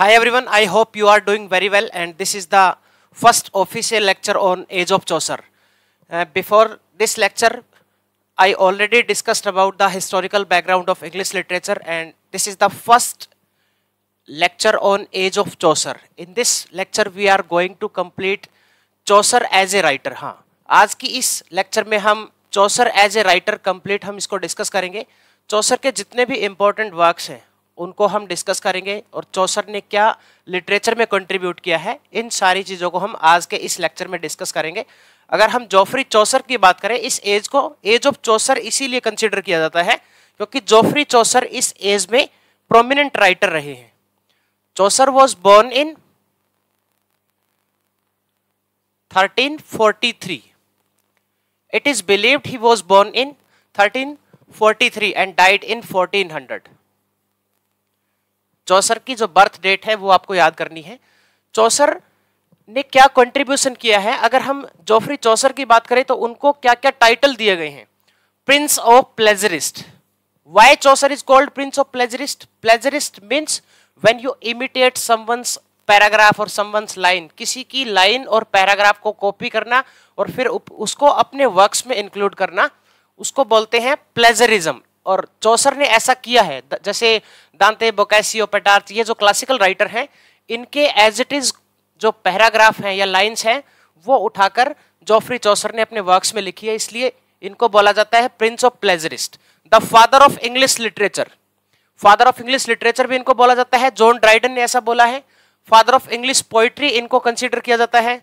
Hi everyone, I hope you are doing very well and this is the first official lecture on Age of Chaucer. Uh, before this lecture, I already discussed about the historical background of English literature and this is the first lecture on Age of Chaucer. In this lecture, we are going to complete Chaucer as a writer. हाँ, आज की इस lecture में हम Chaucer as a writer complete हम इसको discuss करेंगे. Chaucer के जितने भी important works हैं उनको हम डिस्कस करेंगे और चौसर ने क्या लिटरेचर में कंट्रीब्यूट किया है इन सारी चीज़ों को हम आज के इस लेक्चर में डिस्कस करेंगे अगर हम जोफ्री चौसर की बात करें इस एज को एज ऑफ चौसर इसीलिए कंसिडर किया जाता है क्योंकि जोफ्री चौसर इस एज में प्रोमिनेंट राइटर रहे हैं Chaucer was born in 1343 it is believed he was born in 1343 and died in 1400 Chaucer की जो बर्थ डेट है वो आपको याद करनी है चौसर ने क्या कंट्रीब्यूशन किया है अगर हम जोफ्री चौसर की बात करें तो उनको क्या क्या टाइटल दिए गए हैं prince of plagiarist why Chaucer is called prince of plagiarist plagiarist means when you imitate someone's paragraph और समवंस लाइन किसी की लाइन और पैराग्राफ को कॉपी करना और फिर उसको अपने वर्क्स में इंक्लूड करना उसको बोलते हैं प्लेजरिज्म और चौसर ने ऐसा किया है जैसे दांते बोकैसियो पेटार्च ये जो क्लासिकल राइटर हैं इनके एज इट इज़ जो पैराग्राफ हैं या लाइन्स हैं वो उठाकर जोफ्री चौसर ने अपने वर्क्स में लिखी है इसलिए इनको बोला जाता है prince of plagiarist the father of English literature father of English literature भी इनको बोला जाता है जॉन ड्राइडन ने ऐसा बोला है फादर ऑफ इंग्लिश पोइट्री इनको कंसिडर किया जाता है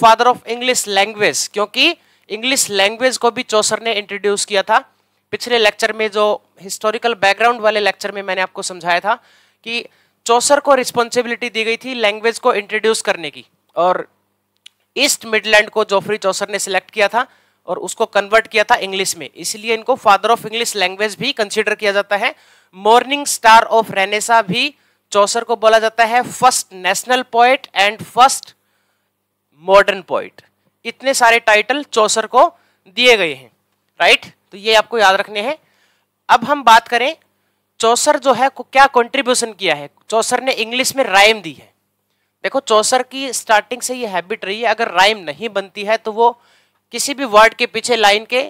फादर ऑफ इंग्लिश लैंग्वेज क्योंकि इंग्लिश लैंग्वेज को भी चौसर ने इंट्रोड्यूस किया था पिछले लेक्चर में जो हिस्टोरिकल बैकग्राउंड वाले लेक्चर में मैंने आपको समझाया था कि चौसर को रिस्पॉन्सिबिलिटी दी गई थी लैंग्वेज को इंट्रोड्यूस करने की और ईस्ट मिडलैंड को जोफ्री चौसर ने सिलेक्ट किया था और उसको कन्वर्ट किया था इंग्लिश में इसलिए इनको फादर ऑफ इंग्लिश लैंग्वेज भी कंसिडर किया जाता है मॉर्निंग स्टार ऑफ रेनेसा भी चौसर को बोला जाता है first national poet and first modern poet इतने सारे टाइटल चौसर को दिए गए हैं राइट right? तो ये आपको याद रखने हैं अब हम बात करें चौसर जो है क्या कंट्रीब्यूशन किया है चौसर ने इंग्लिश में राइम दी है देखो चौसर की स्टार्टिंग से ये हैबिट रही है अगर राइम नहीं बनती है तो वो किसी भी वर्ड के पीछे लाइन के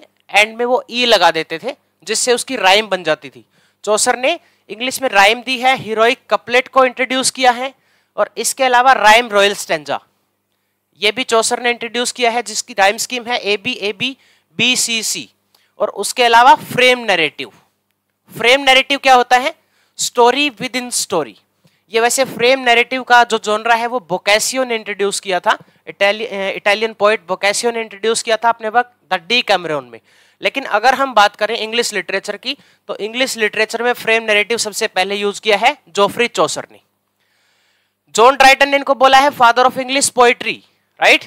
एंड में वो ई e लगा देते थे जिससे उसकी राइम बन जाती थी चौसर ने इंग्लिश में राइम दी है हीरोइक कपलेट को इंट्रोड्यूस किया है और इसके अलावा राइम रॉयल स्टेंजा ये भी चौसर ने इंट्रोड्यूस किया है जिसकी राइम स्कीम है A B A B B C C और उसके अलावा फ्रेम नैरेटिव फ्रेम नैरेटिव क्या होता है स्टोरी विद इन स्टोरी ये वैसे फ्रेम नैरेटिव का जो जोनरा है वो बोकैसियो ने इंट्रोड्यूस किया था इटालियन पोइट बोकैसियो ने इंट्रोड्यूस किया था अपने वक्त द डी कैमरोन में लेकिन अगर हम बात करें इंग्लिश लिटरेचर की तो इंग्लिश लिटरेचर में फ्रेम नैरेटिव सबसे पहले यूज किया है जोफ्री चौसर ने जॉन ड्राइटन ने इनको बोला है father of English poetry right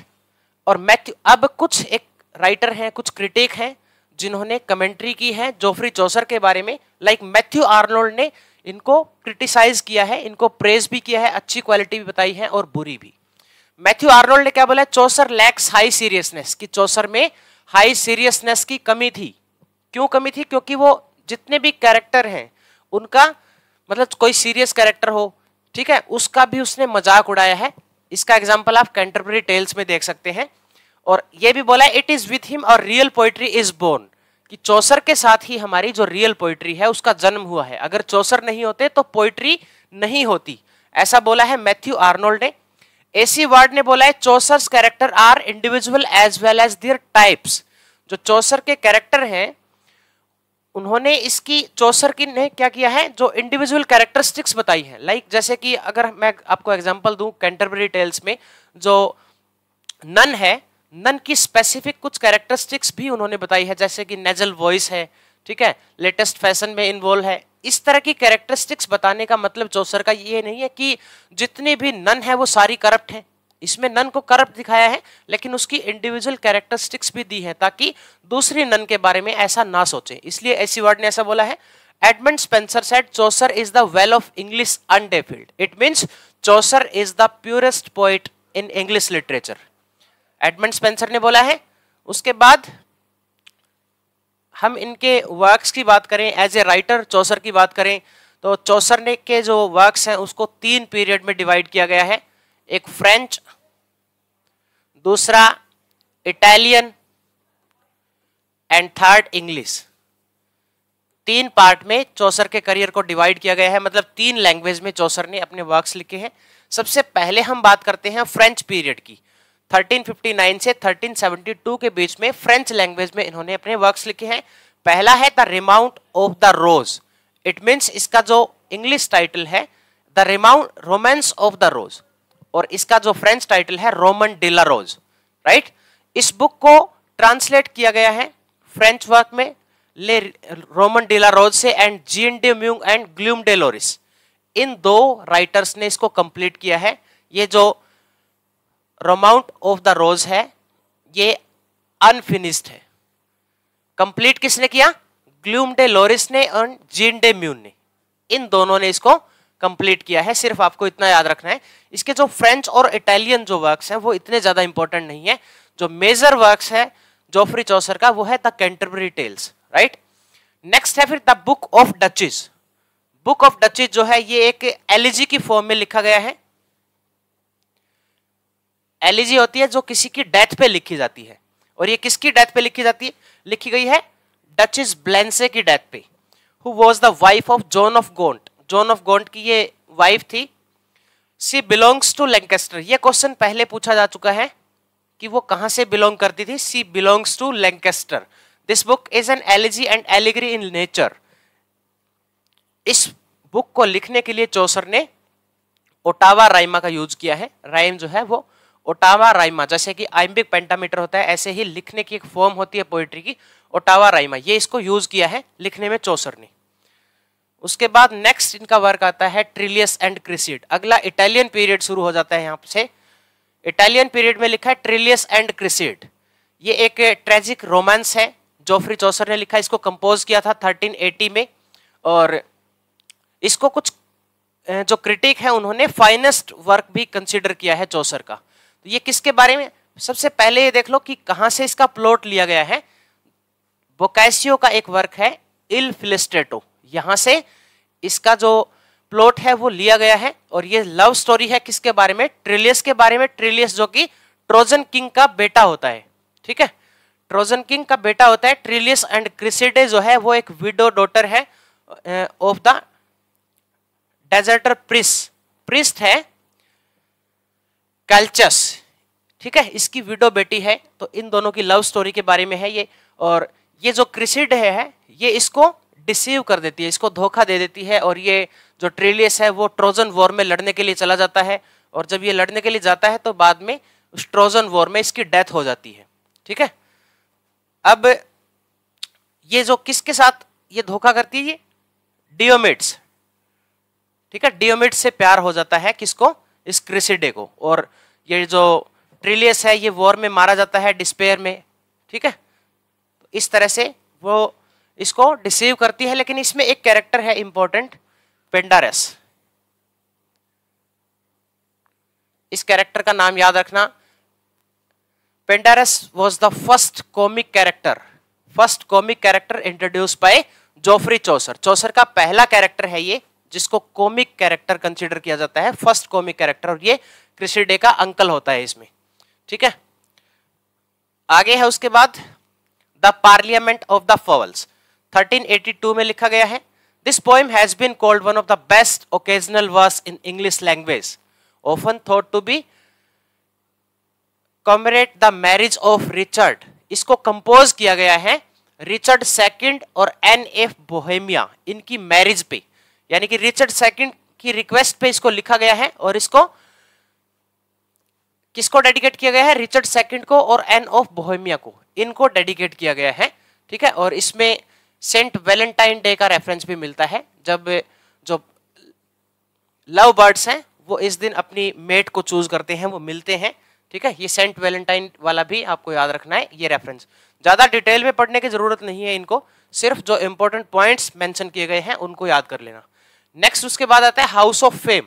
और मैथ्यू अब कुछ एक राइटर हैं कुछ क्रिटिक हैं जिन्होंने कमेंट्री की है जोफ्री चौसर के बारे में लाइक मैथ्यू आर्नोल्ड ने इनको क्रिटिसाइज किया है इनको प्रेज भी किया है अच्छी क्वालिटी भी बताई है और बुरी भी मैथ्यू आर्नोल्ड ने क्या बोला है चौसर लैक्स हाई सीरियसनेस कि चौसर में हाई सीरियसनेस की कमी थी क्यों कमी थी क्योंकि वो जितने भी कैरेक्टर हैं उनका मतलब कोई सीरियस कैरेक्टर हो ठीक है उसका भी उसने मजाक उड़ाया है इसका एग्जाम्पल आप कंटेम्प्रेरी टेल्स में देख सकते हैं और ये भी बोला इट इज विथ हिम और रियल पोइट्री इज बोर्न कि चौसर के साथ ही हमारी जो रियल पोइट्री है उसका जन्म हुआ है अगर चौसर नहीं होते तो पोइट्री नहीं होती ऐसा बोला है मैथ्यू आर्नोल्ड ने एसी वार्ड ने बोला है Chaucer character are individual as well as their types जो चौसर के कैरेक्टर हैं उन्होंने इसकी चौसर की ने क्या किया है जो इंडिविजुअल कैरेक्टरिस्टिक्स बताई है लाइक like जैसे कि अगर मैं आपको एग्जांपल दूं कैंटरबरी टेल्स में जो नन है नन की स्पेसिफिक कुछ कैरेक्टरिस्टिक्स भी उन्होंने बताई है जैसे कि नेजल वॉइस है ठीक है लेटेस्ट फैशन में इन्वॉल्व है इस तरह की कैरेक्टरिस्टिक्स बताने का मतलब चौसर का ये नहीं है कि जितनी भी नन है वो सारी करप्ट है इसमें नन को करप्ट दिखाया है लेकिन उसकी इंडिविजुअल कैरेक्टरिस्टिक्स भी दी है ताकि दूसरी नन के बारे में ऐसा ना सोचे इसलिए ऐसी वर्ड ने ऐसा बोला है Edmund Spenser said Chaucer is the well of English undefiled it means Chaucer is the purest poet in English literature Edmund Spenser ने बोला है उसके बाद हम इनके वर्क्स की बात करें एज ए राइटर चौसर की बात करें तो चौसर ने के जो वर्क्स हैं उसको तीन पीरियड में डिवाइड किया गया है एक फ्रेंच दूसरा इटालियन एंड थर्ड इंग्लिश तीन पार्ट में चौसर के करियर को डिवाइड किया गया है मतलब तीन लैंग्वेज में चौसर ने अपने वर्क्स लिखे हैं सबसे पहले हम बात करते हैं फ्रेंच पीरियड की 1359 से 1372 के बीच में फ्रेंच लैंग्वेज में इन्होंने अपने वर्क्स लिखे हैं पहला है the Romaunt of the Rose it means इसका जो इंग्लिश टाइटल है the Romaunt romance of the Rose और इसका जो फ्रेंच टाइटल है रोमन डिला रोज राइट इस बुक को ट्रांसलेट किया गया है फ्रेंच वर्क में ले रोमन डिला रोज से and Jean de Meun and Guillaume de Lorris इन दो राइटर्स ने इसको कंप्लीट किया है ये जो रोमाउंट ऑफ द रोज है ये अनफिनिश्ड है कंप्लीट किसने किया ग्लूम डे लोरिस ने और जीन डे म्यून ने इन दोनों ने इसको कंप्लीट किया है सिर्फ आपको इतना याद रखना है इसके जो फ्रेंच और इटालियन जो वर्क्स हैं वो इतने ज़्यादा इंपॉर्टेंट नहीं है जो मेजर वर्क्स है जोफ्री चौसर का वो है the Canterbury Tales right next है फिर the Book of Duchess Book of Duchess जो है ये एक एलिजी की फॉर्म में लिखा गया है एलिजी होती है जो किसी की डेथ पे लिखी जाती है और ये किसकी डेथ पे लिखी जाती है लिखी गई है डचिस ब्लेंसे की डेथ पे who was the wife of John of Gaunt John of Gaunt की ये वाइफ थी सी बिलोंग्स टू लैंकेस्टर ये क्वेश्चन पहले पूछा जा चुका है कि वो कहां से बिलोंग करती थी she belongs to Lancaster this book is an elegy and allegory in nature इस बुक को लिखने के लिए चौसर ने ओटावा राइमा का यूज किया है राइम जो है वो ओटावा राइमा जैसे कि आइम्बिक पेंटामीटर होता है ऐसे ही लिखने की एक फॉर्म होती है पोइट्री की ओटावा राइमा ये इसको यूज किया है लिखने में चौसर ने उसके बाद नेक्स्ट इनका वर्क आता है ट्रिलियस एंड क्रिसिड अगला इटालियन पीरियड शुरू हो जाता है यहाँ से इटालियन पीरियड में लिखा है ट्रिलियस एंड क्रिसिड ये एक ट्रेजिक रोमांस है जोफ्री चौसर ने लिखा इसको कंपोज किया था 1380 में और इसको कुछ जो क्रिटिक है उन्होंने फाइनेस्ट वर्क भी कंसिडर किया है चौसर का तो ये किसके बारे में सबसे पहले ये देख लो कि कहां से इसका प्लॉट लिया गया है बोकैसियो का एक वर्क है इल फिलिस्टेटो यहां से इसका जो प्लॉट है वो लिया गया है और ये लव स्टोरी है किसके बारे में ट्रिलियस के बारे में ट्रिलियस जो कि ट्रोजन किंग का बेटा होता है ठीक है ट्रोजन किंग का बेटा होता है ट्रिलियस एंड क्रिसिडे जो है वो एक विडो डॉटर है of the deserter priest priest है कैल्चस ठीक है इसकी विडो बेटी है तो इन दोनों की लव स्टोरी के बारे में है ये और ये जो क्रिसिड है ये इसको डिसीव कर देती है इसको धोखा दे देती है और ये जो ट्रेलियस है वो ट्रोजन वॉर में लड़ने के लिए चला जाता है और जब ये लड़ने के लिए जाता है तो बाद में उस ट्रोजन वॉर में इसकी डेथ हो जाती है ठीक है अब ये जो किसके साथ ये धोखा करती है ये डियोमिट्स ठीक है डियोमिट्स से प्यार हो जाता है किसको इस क्रिसिडे को और ये जो ट्रिलियस है ये वॉर में मारा जाता है डिस्पेयर में ठीक है इस तरह से वो इसको डिसीव करती है लेकिन इसमें एक कैरेक्टर है इंपॉर्टेंट पेंडारस इस कैरेक्टर का नाम याद रखना Pandarus was the first comic character first comic character introduce by Geoffrey Chaucer Chaucer का पहला कैरेक्टर है ये जिसको कॉमिक कैरेक्टर कंसिडर किया जाता है फर्स्ट कॉमिक कैरेक्टर और ये डे का अंकल होता है इसमें ठीक है आगे है उसके बाद the Parliament of the Fowls 1382 में लिखा गया है this poem has been called one of the best occasional verse in English language often thought to be commemorate the marriage of Richard इसको कंपोज किया गया है रिचर्ड सेकंड और Anne of Bohemia इनकी मैरिज पे यानी कि रिचर्ड सेकंड की रिक्वेस्ट पे इसको लिखा गया है और इसको किसको डेडिकेट किया गया है रिचर्ड सेकंड को और एन ऑफ बोहेमिया को इनको डेडिकेट किया गया है ठीक है और इसमें सेंट वेलेंटाइन डे का रेफरेंस भी मिलता है जब जो लव बर्ड्स हैं वो इस दिन अपनी मेट को चूज करते हैं वो मिलते हैं ठीक है ये सेंट वेलेंटाइन वाला भी आपको याद रखना है ये रेफरेंस ज़्यादा डिटेल में पढ़ने की ज़रूरत नहीं है इनको सिर्फ जो इंपॉर्टेंट पॉइंट्स मेंशन किए गए हैं उनको याद कर लेना नेक्स्ट उसके बाद आता है House of Fame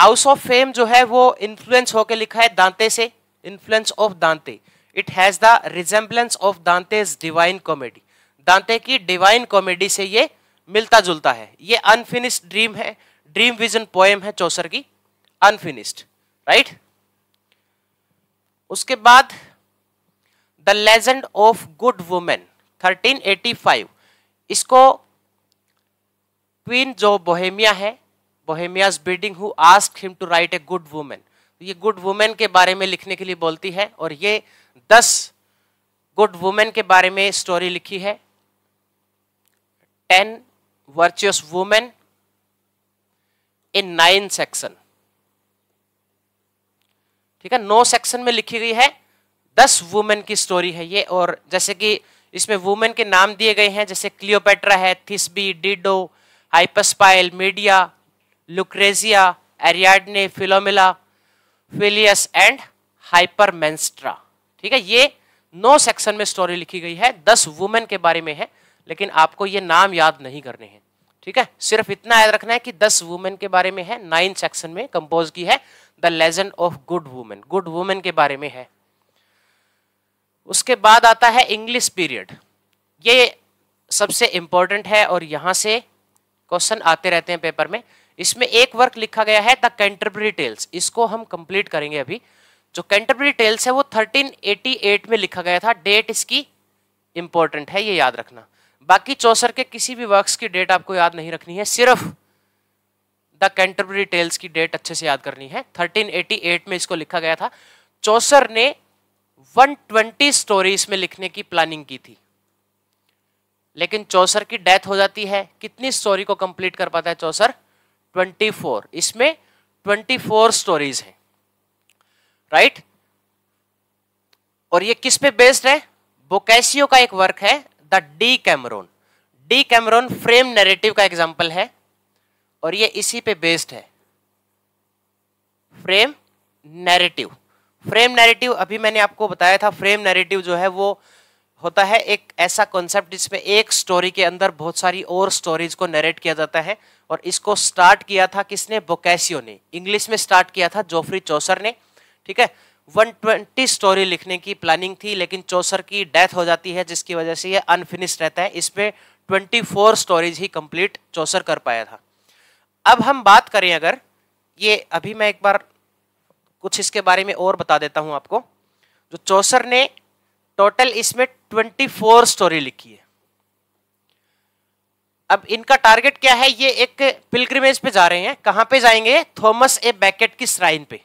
House of Fame जो है वो इन्फ्लुएंस होकर लिखा है दांते से influence of Dante it has the resemblance of Dante Divine Comedy Dante की डिवाइन कॉमेडी से ये मिलता जुलता है ये अनफिनिश्ड ड्रीम है ड्रीम विजन पोएम है चौसर की अनफिनिश्ड राइट उसके बाद the Legend of Good Women 1385 इसको क्वीन जो बोहेमिया है Bohemia's breeding who ask him to write a good women ये गुड वुमेन के बारे में लिखने के लिए बोलती है और ये दस गुड वुमेन के बारे में स्टोरी लिखी है ten virtuous women in nine section ठीक है नौ सेक्शन में लिखी गई है दस वुमेन की स्टोरी है ये और जैसे कि इसमें वुमेन के नाम दिए गए हैं जैसे क्लियोपेट्रा है Thisbe Dido Hypsipyle Medea Lucretia Ariadne Philomela Phyllis and Hypermnestra ठीक है ये नौ सेक्शन में स्टोरी लिखी गई है दस वुमेन के बारे में है लेकिन आपको ये नाम याद नहीं करने हैं ठीक है सिर्फ इतना याद रखना है कि दस वुमेन के बारे में है नाइन सेक्शन में कंपोज की है the Legend of Good Women good women के बारे में है उसके बाद आता है इंग्लिश पीरियड ये सबसे इंपॉर्टेंट है और यहां से क्वेश्चन आते रहते हैं पेपर में इसमें एक वर्क लिखा गया है द कैंटरबरी टेल्स इसको हम कंप्लीट करेंगे अभी जो कैंटरबरी टेल्स है वो 1388 में लिखा गया था डेट इसकी इंपॉर्टेंट है ये याद रखना बाकी चौसर के किसी भी वर्क की डेट आपको याद नहीं रखनी है सिर्फ द कैंटरबरी टेल्स की डेट अच्छे से याद करनी है 1388 में इसको लिखा गया था चौसर ने 120 स्टोरीज में लिखने की प्लानिंग की थी लेकिन चौसर की डेथ हो जाती है कितनी स्टोरी को कंप्लीट कर पाता है चौसर 24 इसमें 24 स्टोरीज हैं राइट और ये किस पे बेस्ड है बोकैसियो का एक वर्क है the Decameron Decameron frame narrative का एग्जाम्पल है और ये इसी पे बेस्ड है फ्रेम नैरेटिव फ्रेम नैरेटिव अभी मैंने आपको बताया था फ्रेम नैरेटिव जो है वो होता है एक ऐसा कॉन्सेप्ट जिसमें एक स्टोरी के अंदर बहुत सारी और स्टोरीज को नरेट किया जाता है और इसको स्टार्ट किया था किसने बोकैसियो ने इंग्लिश में स्टार्ट किया था जोफ्री चौसर ने ठीक है 120 स्टोरी लिखने की प्लानिंग थी लेकिन चौसर की डेथ हो जाती है जिसकी वजह से यह अनफिनिश रहता है इसमें ट्वेंटी स्टोरीज ही कंप्लीट चौसर कर पाया था अब हम बात करें अगर ये अभी मैं एक बार कुछ इसके बारे में और बता देता हूँ आपको जो चौसर ने टोटल इसमें ट्वेंटी फोर स्टोरी लिखी है अब इनका टारगेट क्या है ये एक पिलग्रिमेज पे जा रहे हैं कहां पे जाएंगे थॉमस ए बैकेट की श्राइन पे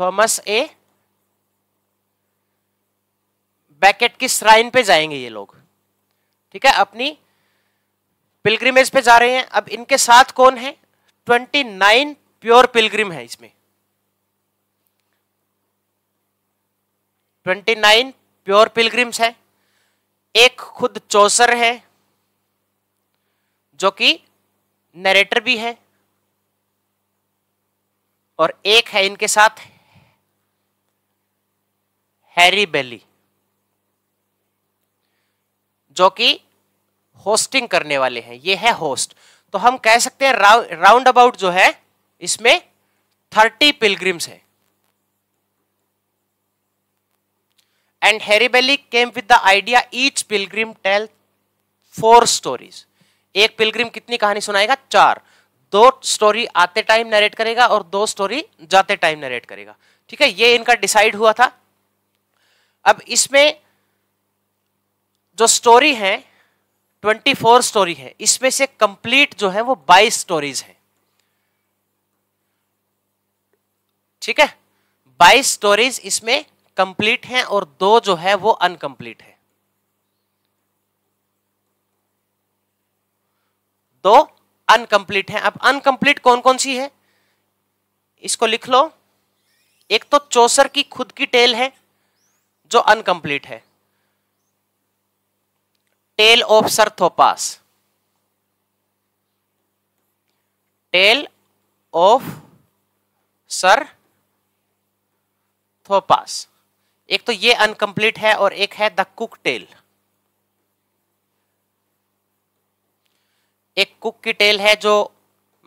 थॉमस ए बैकेट की श्राइन पे जाएंगे ये लोग ठीक है अपनी पिलग्रिमेज पे जा रहे हैं अब इनके साथ कौन है ट्वेंटी नाइन प्योर पिलग्रिम है इसमें ट्वेंटी नाइन प्योर पिलग्रिम्स है एक खुद चौसर है जो कि नरेटर भी है और एक है इनके साथ हैरी बेली जो कि होस्टिंग करने वाले हैं ये है होस्ट तो हम कह सकते हैं राउंड अबाउट जो है इसमें थर्टी पिलग्रिम्स हैं And Heribelli came with the idea each pilgrim tell four stories. एक पिलग्रिम कितनी कहानी सुनाएगा चार दो स्टोरी आते टाइम नरेट करेगा और दो स्टोरी जाते टाइम नरेट करेगा ठीक है ये इनका डिसाइड हुआ था अब इसमें जो स्टोरी है 24 स्टोरी है इसमें से कंप्लीट जो है वो 22 स्टोरीज हैं ठीक है 22 स्टोरीज इसमें कंप्लीट हैं और दो जो है वो अनकंप्लीट है दो अनकंप्लीट हैं अब अनकंप्लीट कौन कौन सी है इसको लिख लो एक तो चौसर की खुद की टेल है जो अनकंप्लीट है tale of Sir Thopas tale of sir Thopas एक तो ये अनकंप्लीट है और एक है द कुक टेल एक कुक की टेल है जो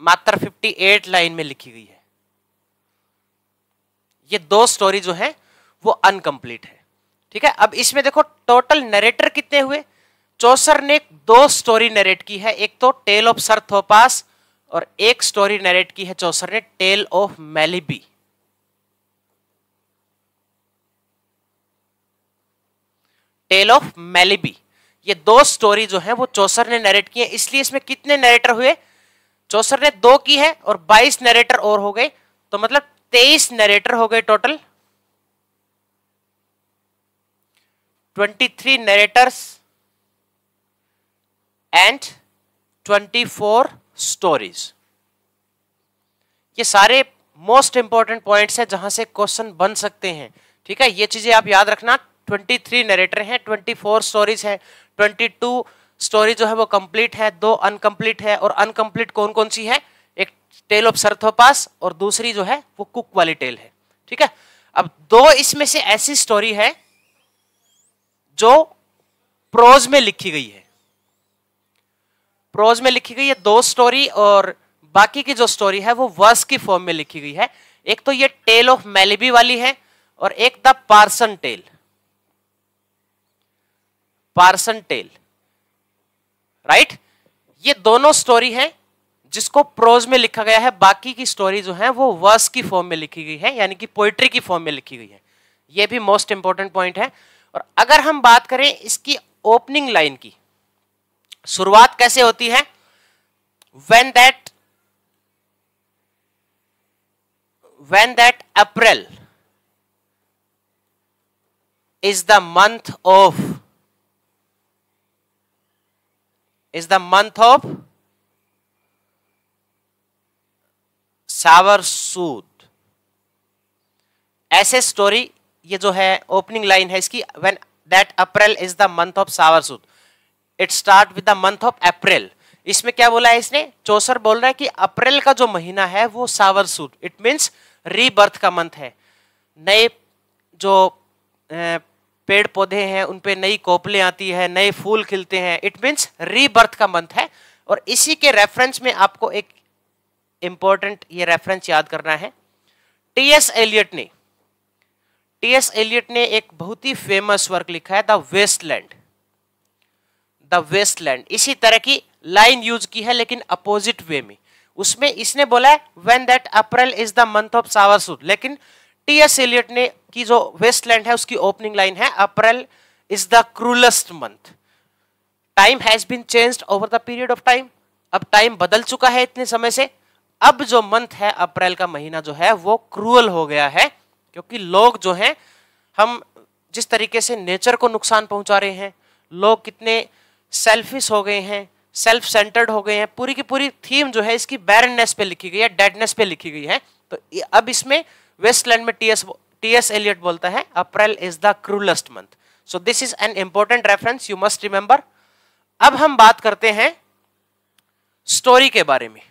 मात्र 58 लाइन में लिखी गई है ये दो स्टोरी जो है वो अनकंप्लीट है ठीक है अब इसमें देखो टोटल नरेटर कितने हुए चौसर ने दो स्टोरी नरेट की है एक तो टेल ऑफ सर थोपास और एक स्टोरी नरेट की है चौसर ने tale of Melibee tale of Melibee ये दो स्टोरी जो है वो चौसर ने नरेट की है इसलिए इसमें कितने नरेटर हुए चौसर ने दो की है और बाईस नरेटर और हो गए तो मतलब तेईस नरेटर हो गए total twenty three narrators and twenty four stories ये सारे मोस्ट इंपॉर्टेंट पॉइंट्स हैं जहां से क्वेश्चन बन सकते हैं ठीक है ये चीजें आप याद रखना ट्वेंटी थ्री नरेटर हैं ट्वेंटी फोर स्टोरीज हैं ट्वेंटी टू स्टोरी जो है वो कंप्लीट है दो अनकम्प्लीट है और अनकम्प्लीट कौन कौन सी है एक टेल ऑफ सरथोपास और दूसरी जो है वो कुक वाली टेल है ठीक है अब दो इसमें से ऐसी स्टोरी है जो प्रोज में लिखी गई है प्रोज में लिखी गई है दो स्टोरी और बाकी की जो स्टोरी है वो वर्स की फॉर्म में लिखी गई है एक तो ये टेल ऑफ मेलेबी वाली है और एक the Parson tale Parson tale right ये दोनों स्टोरी है जिसको प्रोज में लिखा गया है बाकी की स्टोरी जो है वो वर्स की फॉर्म में लिखी गई है यानी कि पोइट्री की फॉर्म में लिखी गई है ये भी मोस्ट इंपॉर्टेंट पॉइंट है और अगर हम बात करें इसकी ओपनिंग लाइन की शुरुआत कैसे होती है when that when that April is the month of is the month of shower soote ऐसे स्टोरी ये जो है ओपनिंग लाइन है इसकी when that April is the month of shower soote it start with the month of April इसमें क्या बोला है इसने चौसर बोल रहा है कि अप्रैल का जो महीना है वो shower soote it means rebirth का मंथ है नए जो पेड़ पौधे हैं उन पे नई कोपले आती है नए फूल खिलते हैं इट मीन्स रीबर्थ का मंथ है और इसी के रेफरेंस में आपको एक इंपॉर्टेंट ये रेफरेंस याद करना है टी एस एलियट ने टी एस एलियट ने एक बहुत ही फेमस वर्क लिखा है द वेस्टलैंड द वेस्टलैंड इसी तरह की लाइन यूज की है लेकिन अपोजिट वे में उसमें इसने बोला है when that April is the month of shower soote लेकिन टी एस एलियट ने की जो वेस्टलैंड है उसकी ओपनिंग लाइन है April is the cruelest month time has been changed over the period of time अब टाइम बदल चुका है इतने समय से अब जो मंथ है अप्रैल का महीना जो है वो क्रूअल हो गया है क्योंकि लोग जो हैं हम जिस तरीके से नेचर को नुकसान पहुंचा रहे हैं लोग कितने सेल्फिश हो गए हैं सेल्फ सेंटर्ड हो गए हैं पूरी की पूरी थीम जो है इसकी बैरननेस पे लिखी गई है डेडनेस पे लिखी गई है तो अब इसमें वेस्टलैंड में टीएस टीएस एलियट बोलता है April is the cruelest month so this is an important reference you must remember अब हम बात करते हैं स्टोरी के बारे में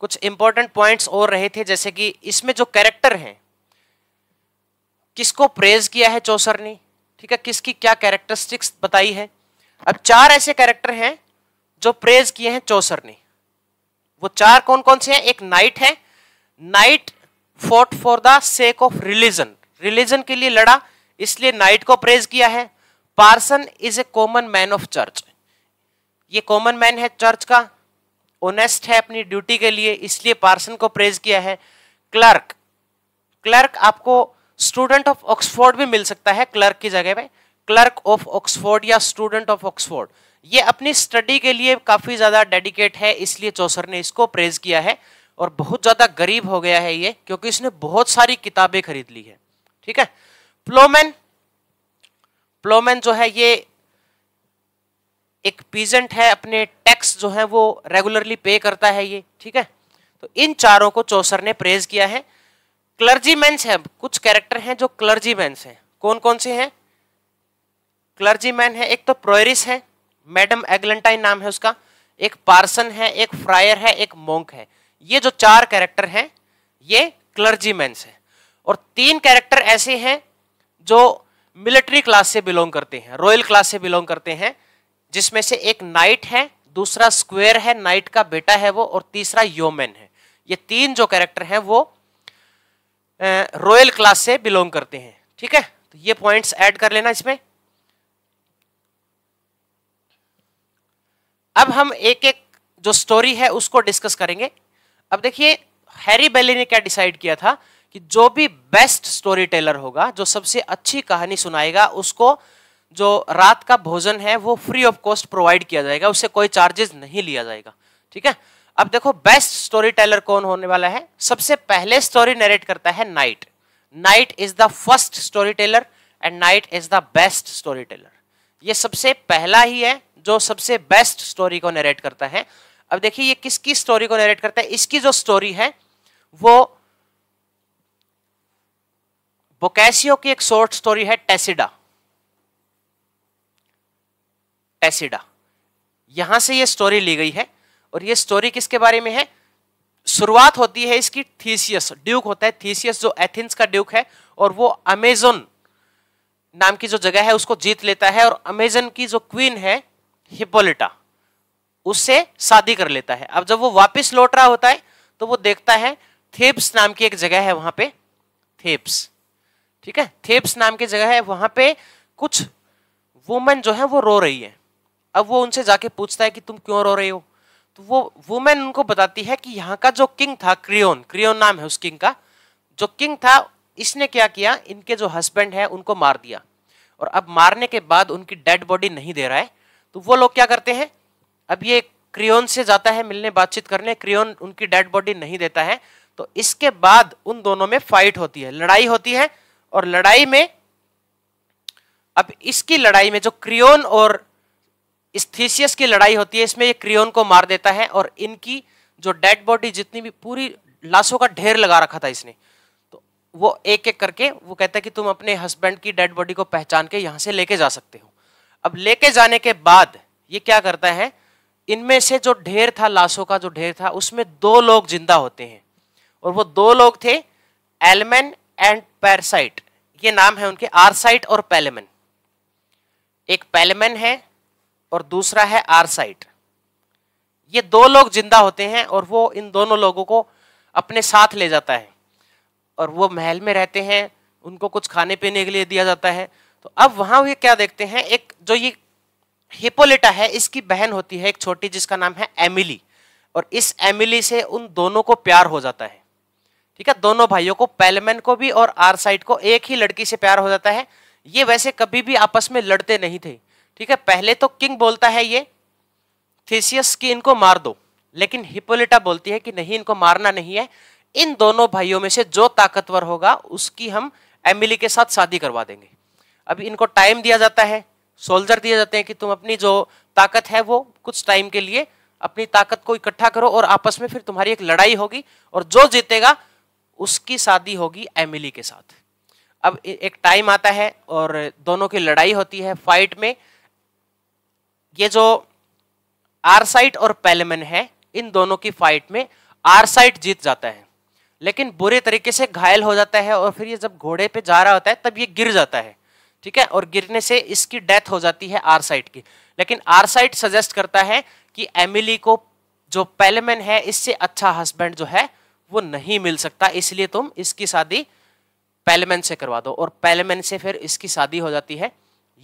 कुछ इंपॉर्टेंट पॉइंट्स और रहे थे जैसे कि इसमें जो कैरेक्टर हैं किसको प्रेज किया है चौसर ने ठीक है किसकी क्या कैरेक्टरिस्टिक्स बताई है अब चार ऐसे कैरेक्टर हैं जो प्रेज किए हैं चौसर ने वो चार कौन कौन से हैं एक नाइट है knight fought for the sake of religion religion के लिए लड़ा इसलिए नाइट को प्रेज किया है parson is a common man of church ये कॉमन मैन है चर्च का ओनेस्ट है अपनी ड्यूटी के लिए इसलिए पार्सन को प्रेज किया है क्लर्क क्लर्क आपको स्टूडेंट ऑफ ऑक्सफोर्ड भी मिल सकता है क्लर्क की जगह पे क्लर्क ऑफ ऑक्सफोर्ड या स्टूडेंट ऑफ ऑक्सफोर्ड ये अपनी स्टडी के लिए काफ़ी ज़्यादा डेडिकेट है इसलिए चौसर ने इसको प्रेज किया है और बहुत ज़्यादा गरीब हो गया है ये क्योंकि इसने बहुत सारी किताबें खरीद ली है ठीक है प्लोमेन प्लोमैन जो है ये एक पीजेंट है अपने टैक्स जो है वो रेगुलरली पे करता है ये ठीक है तो इन चारों को चौसर ने प्रेज किया है क्लर्जी मैं कुछ कैरेक्टर हैं जो क्लर्जी मैं कौन कौन से हैं क्लर्जीमैन है एक तो प्रोरिस है मैडम एग्लेंटाइन नाम है उसका एक पार्सन है एक फ्रायर है एक मोंक है ये जो चार कैरेक्टर हैं ये क्लर्जी मैं और तीन कैरेक्टर ऐसे हैं जो मिलिट्री क्लास से बिलोंग करते हैं रॉयल क्लास से बिलोंग करते हैं जिसमें से एक नाइट है दूसरा स्क्वेयर है नाइट का बेटा है वो और तीसरा योमैन है ये तीन जो कैरेक्टर हैं वो रॉयल क्लास से बिलोंग करते हैं ठीक है तो ये पॉइंट्स ऐड कर लेना इसमें अब हम एक एक जो स्टोरी है उसको डिस्कस करेंगे अब देखिए हैरी बेली ने क्या डिसाइड किया था कि जो भी बेस्ट स्टोरी टेलर होगा जो सबसे अच्छी कहानी सुनाएगा उसको जो रात का भोजन है वो फ्री ऑफ कॉस्ट प्रोवाइड किया जाएगा उससे कोई चार्जेस नहीं लिया जाएगा ठीक है अब देखो बेस्ट स्टोरी टेलर कौन होने वाला है सबसे पहले स्टोरी नरेट करता है knight knight is the first story teller and knight is the best story teller ये सबसे पहला ही है जो सबसे बेस्ट स्टोरी को नरेट करता है अब देखिए ये किसकी स्टोरी को नरेट करता है इसकी जो स्टोरी है वो बोकैसियो की एक शॉर्ट स्टोरी है टेसिडा टेसिडा यहां से ये स्टोरी ली गई है और ये स्टोरी किसके बारे में है शुरुआत होती है इसकी थीसियस ड्यूक होता है थीसियस जो एथेंस का ड्यूक है और वो अमेजोन नाम की जो जगह है उसको जीत लेता है और अमेजन की जो क्वीन है हिपोलिटा उससे शादी कर लेता है अब जब वो वापस लौट रहा होता है तो वो देखता है थेप्स नाम की एक जगह है वहां पे थेप्स ठीक है थेप्स नाम की जगह है वहां पे कुछ वुमेन जो है वो रो रही है अब वो उनसे जाके पूछता है कि तुम क्यों रो रहे हो तो वो वुमेन उनको बताती है कि यहाँ का जो किंग था क्रियोन क्रियोन नाम है उस किंग का जो किंग था इसने क्या किया इनके जो हस्बैंड है उनको मार दिया और अब मारने के बाद उनकी डेड बॉडी नहीं दे रहा है तो वो लोग क्या करते हैं अब ये क्रियोन से जाता है मिलने बातचीत करने क्रियोन उनकी डेड बॉडी नहीं देता है तो इसके बाद उन दोनों में फाइट होती है लड़ाई होती है और लड़ाई में अब इसकी लड़ाई में जो क्रियोन और स्थीसियस की लड़ाई होती है इसमें ये क्रियोन को मार देता है और इनकी जो डेड बॉडी जितनी भी पूरी लाशों का ढेर लगा रखा था इसने तो वो एक एक करके वो कहता है कि तुम अपने हस्बैंड की डेड बॉडी को पहचान के यहां से लेके जा सकते हो अब लेके जाने के बाद ये क्या करता है इनमें से जो ढेर था लाशों का जो ढेर था उसमें दो लोग जिंदा होते हैं और वो दो लोग थे एलमेन एंड पैरसाइट ये नाम है उनके आरसाइट और पैलेमन एक पैलेमन है और दूसरा है आरसाइट ये दो लोग जिंदा होते हैं और वो इन दोनों लोगों को अपने साथ ले जाता है और वो महल में रहते हैं उनको कुछ खाने पीने के लिए दिया जाता है तो अब वहां हुए क्या देखते हैं एक जो ये हिपोलिटा है इसकी बहन होती है एक छोटी जिसका नाम है एमिली और इस एमिली से उन दोनों को प्यार हो जाता है ठीक है दोनों भाइयों को पैलमैन को भी और आरसाइट को एक ही लड़की से प्यार हो जाता है ये वैसे कभी भी आपस में लड़ते नहीं थे ठीक है पहले तो किंग बोलता है ये थीसियस की इनको मार दो लेकिन हिपोलिटा बोलती है कि नहीं इनको मारना नहीं है इन दोनों भाइयों में से जो ताकतवर होगा उसकी हम एमिली के साथ शादी करवा देंगे अभी इनको टाइम दिया जाता है सोल्जर दिए जाते हैं कि तुम अपनी जो ताकत है वो कुछ टाइम के लिए अपनी ताकत को इकट्ठा करो और आपस में फिर तुम्हारी एक लड़ाई होगी और जो जीतेगा उसकी शादी होगी एमिली के साथ अब एक टाइम आता है और दोनों की लड़ाई होती है फाइट में ये जो आरसाइट और पैलेमन है इन दोनों की फाइट में आरसाइट जीत जाता है लेकिन बुरे तरीके से घायल हो जाता है और फिर ये जब घोड़े पे जा रहा होता है तब ये गिर जाता है ठीक है और गिरने से इसकी डेथ हो जाती है आरसाइट की लेकिन आरसाइट सजेस्ट करता है कि एमिली को जो पैलमैन है इससे अच्छा हस्बैंड जो है वो नहीं मिल सकता इसलिए तुम इसकी शादी पैलमैन से करवा दो और पेलेमेन से फिर इसकी शादी हो जाती है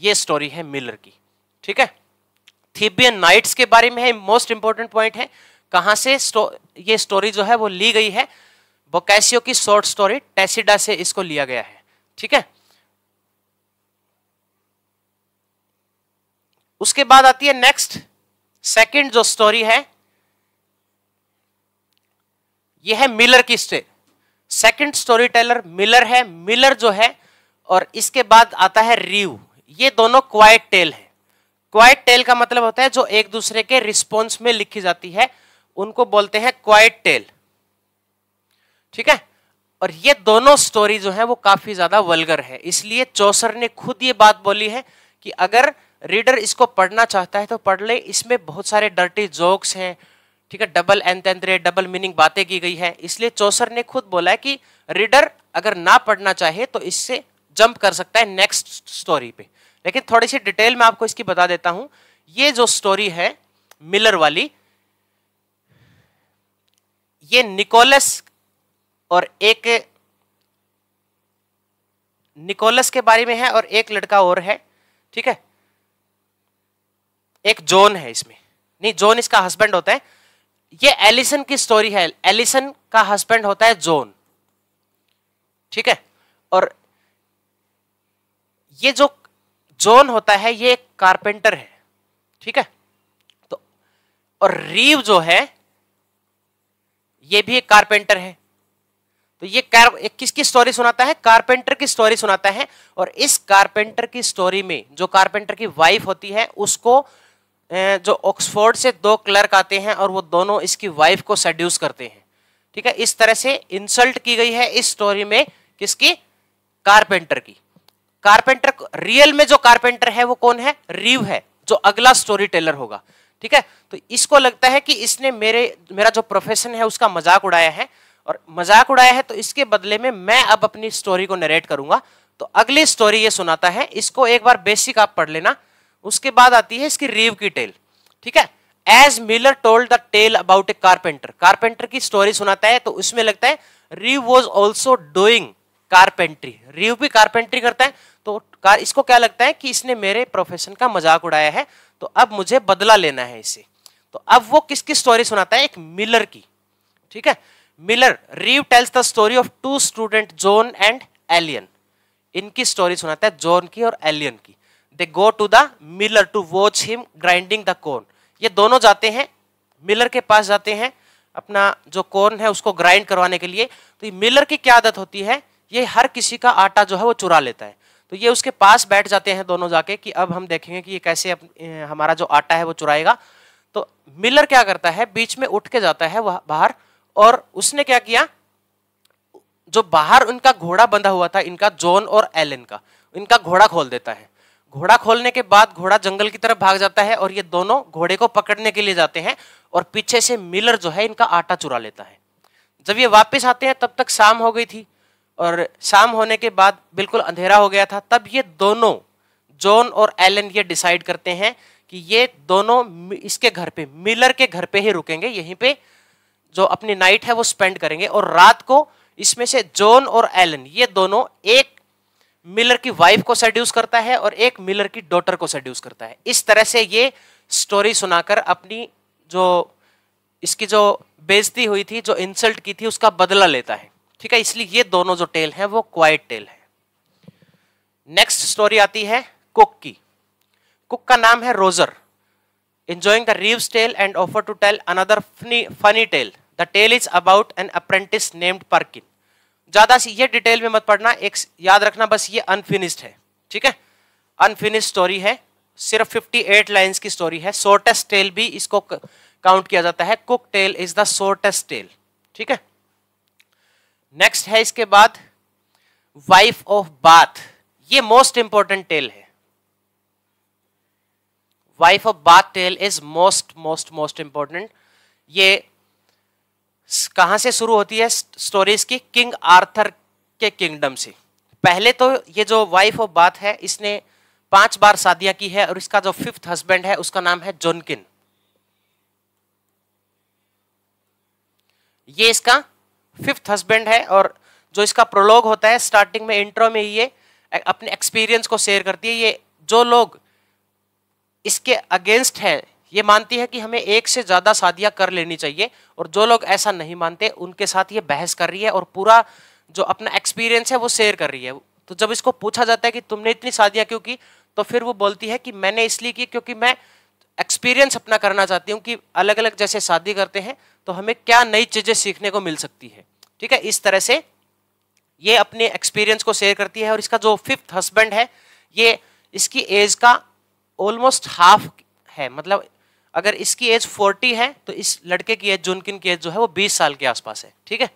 ये स्टोरी है मिलर की ठीक है थीबियन नाइट्स के बारे में मोस्ट इंपॉर्टेंट पॉइंट है कहां से स्टो, ये स्टोरी जो है वो ली गई है बोकैसियो की शॉर्ट स्टोरी टेसिडा से इसको लिया गया है ठीक है उसके बाद आती है नेक्स्ट सेकंड जो स्टोरी है यह है मिलर की story second story teller Miller है मिलर जो है और इसके बाद आता है रिव ये दोनों क्वाइट टेल है क्वाइट टेल का मतलब होता है जो एक दूसरे के रिस्पॉन्स में लिखी जाती है उनको बोलते हैं क्वाइट टेल ठीक है और ये दोनों स्टोरी जो है वो काफी ज्यादा वलगर है इसलिए चौसर ने खुद ये बात बोली है कि अगर रीडर इसको पढ़ना चाहता है तो पढ़ ले इसमें बहुत सारे डर्टी जोक्स हैं ठीक है डबल एंतरे डबल मीनिंग बातें की गई है इसलिए चौसर ने खुद बोला है कि रीडर अगर ना पढ़ना चाहे तो इससे जंप कर सकता है नेक्स्ट स्टोरी पे लेकिन थोड़ी सी डिटेल में आपको इसकी बता देता हूं ये जो स्टोरी है मिलर वाली ये निकोलस और एक निकोलस के बारे में है और एक लड़का और है ठीक है एक जोन है इसमें नहीं जोन इसका हस्बैंड होता है ये एलिसन की स्टोरी है एलिसन का हस्बैंड होता है जोन ठीक है और ये जो जोन होता है ये एक कारपेंटर है ठीक है तो और रीव जो है ये भी एक कारपेंटर है तो ये कार किसकी स्टोरी सुनाता है कारपेंटर की स्टोरी सुनाता है और इस कारपेंटर की स्टोरी में जो कारपेंटर की वाइफ होती है उसको जो ऑक्सफोर्ड से दो क्लर्क आते हैं और वो दोनों इसकी वाइफ को सड्यूस करते हैं ठीक है इस तरह से इंसल्ट की गई है इस स्टोरी में किसकी कारपेंटर की कारपेंटर रियल में जो कारपेंटर है वो कौन है रीव है जो अगला स्टोरी टेलर होगा ठीक है तो इसको लगता है कि इसने मेरे मेरा जो प्रोफेशन है उसका मजाक उड़ाया है और मजाक उड़ाया है तो इसके बदले में मैं अब अपनी स्टोरी को नरेट करूंगा तो अगली स्टोरी ये सुनाता है इसको एक बार बेसिक आप पढ़ लेना उसके बाद आती है इसकी रीव की टेल ठीक है as Miller told the tale about a carpenter carpenter की स्टोरी सुनाता है तो उसमें लगता है Reeve was also doing carpentry Reeve भी कारपेंट्री करता है तो कार इसको क्या लगता है कि इसने मेरे प्रोफेशन का मजाक उड़ाया है तो अब मुझे बदला लेना है इसे तो अब वो किसकी स्टोरी सुनाता है एक मिलर की ठीक है Miller Reeve tells the story of two student John and Aleyn इनकी स्टोरी सुनाता है जोन की और एलियन की they go to the miller to watch him grinding the corn ये दोनों जाते हैं मिलर के पास जाते हैं अपना जो कॉर्न है उसको ग्राइंड करवाने के लिए तो ये मिलर की क्या आदत होती है ये हर किसी का आटा जो है वो चुरा लेता है तो ये उसके पास बैठ जाते हैं दोनों जाके कि अब हम देखेंगे कि ये कैसे अप, हमारा जो आटा है वो चुराएगा तो मिलर क्या करता है बीच में उठ के जाता है वह बाहर और उसने क्या किया जो बाहर उनका घोड़ा बंधा हुआ था इनका जॉन और एलन का इनका घोड़ा खोल देता है घोड़ा खोलने के बाद घोड़ा जंगल की तरफ भाग जाता है और ये दोनों घोड़े को पकड़ने के लिए जाते हैं और पीछे से मिलर जो है इनका आटा चुरा लेता है जब ये वापस आते हैं तब तक शाम हो गई थी और शाम होने के बाद बिल्कुल अंधेरा हो गया था तब ये दोनों जॉन और एलन ये डिसाइड करते हैं कि ये दोनों इसके घर पे मिलर के घर पे ही रुकेंगे यहीं पे जो अपनी नाइट है वो स्पेंड करेंगे और रात को इसमें से जॉन और एलन ये दोनों एक मिलर की वाइफ को सड्यूस करता है और एक मिलर की डॉटर को सड्यूस करता है इस तरह से ये स्टोरी सुनाकर अपनी जो इसकी जो बेजती हुई थी जो इंसल्ट की थी उसका बदला लेता है ठीक है इसलिए ये दोनों जो टेल हैं वो क्वाइट टेल है नेक्स्ट स्टोरी आती है कुक की कुक का नाम है Roger enjoying the Reeve tale and offer to tell another funny tale the tale is about an apprentice named named ज्यादा से ये डिटेल में मत पढ़ना एक याद रखना बस ये अनफिनिश्ड है ठीक है अनफिनिश्ड स्टोरी है सिर्फ 58 लाइन्स की स्टोरी है शॉर्टेस्ट टेल भी इसको काउंट किया जाता है cook tale is the shortest tale ठीक है नेक्स्ट है इसके बाद वाइफ ऑफ बाथ ये मोस्ट इंपॉर्टेंट टेल है wife of Bath tale is most most most important ये कहाँ से शुरू होती है स्टोरीज की किंग आर्थर के किंगडम से पहले तो ये जो वाइफ ऑफ बात है इसने पांच बार शादियां की है और इसका जो फिफ्थ हस्बैंड है उसका नाम है जोनकिन ये इसका फिफ्थ हस्बैंड है और जो इसका प्रोलॉग होता है स्टार्टिंग में इंट्रो में ये अपने एक्सपीरियंस को शेयर करती है ये जो लोग इसके अगेंस्ट हैं ये मानती है कि हमें एक से ज़्यादा शादियाँ कर लेनी चाहिए और जो लोग ऐसा नहीं मानते उनके साथ ये बहस कर रही है और पूरा जो अपना एक्सपीरियंस है वो शेयर कर रही है तो जब इसको पूछा जाता है कि तुमने इतनी शादियाँ क्यों की तो फिर वो बोलती है कि मैंने इसलिए की क्योंकि मैं एक्सपीरियंस अपना करना चाहती हूँ कि अलग अलग जैसे शादी करते हैं तो हमें क्या नई चीज़ें सीखने को मिल सकती है ठीक है इस तरह से ये अपने एक्सपीरियंस को शेयर करती है और इसका जो फिफ्थ हस्बैंड है ये इसकी एज का ऑलमोस्ट हाफ है मतलब अगर इसकी एज 40 है तो इस लड़के की एज जोनकिन की एज जो है वो 20 साल के आसपास है ठीक है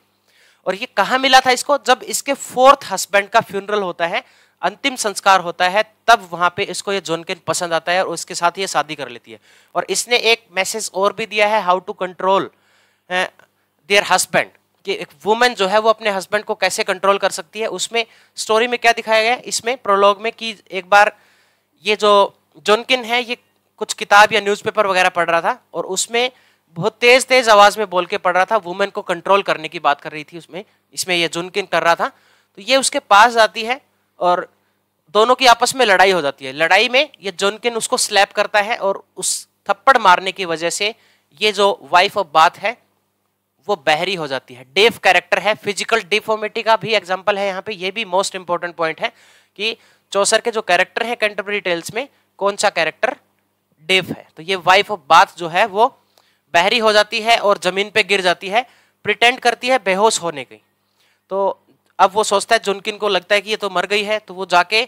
और ये कहाँ मिला था इसको जब इसके फोर्थ हस्बैंड का फ्यूनरल होता है अंतिम संस्कार होता है तब वहां पे इसको ये जोनकिन पसंद आता है और उसके साथ ये शादी कर लेती है और इसने एक मैसेज और भी दिया है how to control their husband कि एक वुमेन जो है वो अपने हस्बैंड को कैसे कंट्रोल कर सकती है उसमें स्टोरी में क्या दिखाया गया इसमें प्रोलॉग में कि एक बार ये जो जोनकिन है ये कुछ किताब या न्यूज़पेपर वगैरह पढ़ रहा था और उसमें बहुत तेज तेज आवाज में बोल के पढ़ रहा था वुमेन को कंट्रोल करने की बात कर रही थी उसमें इसमें यह जुनकिन कर रहा था तो ये उसके पास जाती है और दोनों की आपस में लड़ाई हो जाती है लड़ाई में ये जोनकिन उसको स्लैप करता है और उस थप्पड़ मारने की वजह से ये जो वाइफ ऑफ बात है वो बहरी हो जाती है डेफ कैरेक्टर है फिजिकल डिफॉर्मिटी का भी एग्जाम्पल है यहाँ पे ये भी मोस्ट इंपॉर्टेंट पॉइंट है कि चौसर के जो कैरेक्टर हैं कंटेम्प्रेरी टेल्स में कौन सा कैरेक्टर डेफ है तो ये वाइफ ऑफ बाथ जो है वो बहरी हो जाती है और जमीन पे गिर जाती है प्रिटेंड करती है बेहोश होने की तो अब वो सोचता है जुनकिन को लगता है कि ये तो मर गई है तो वो जाके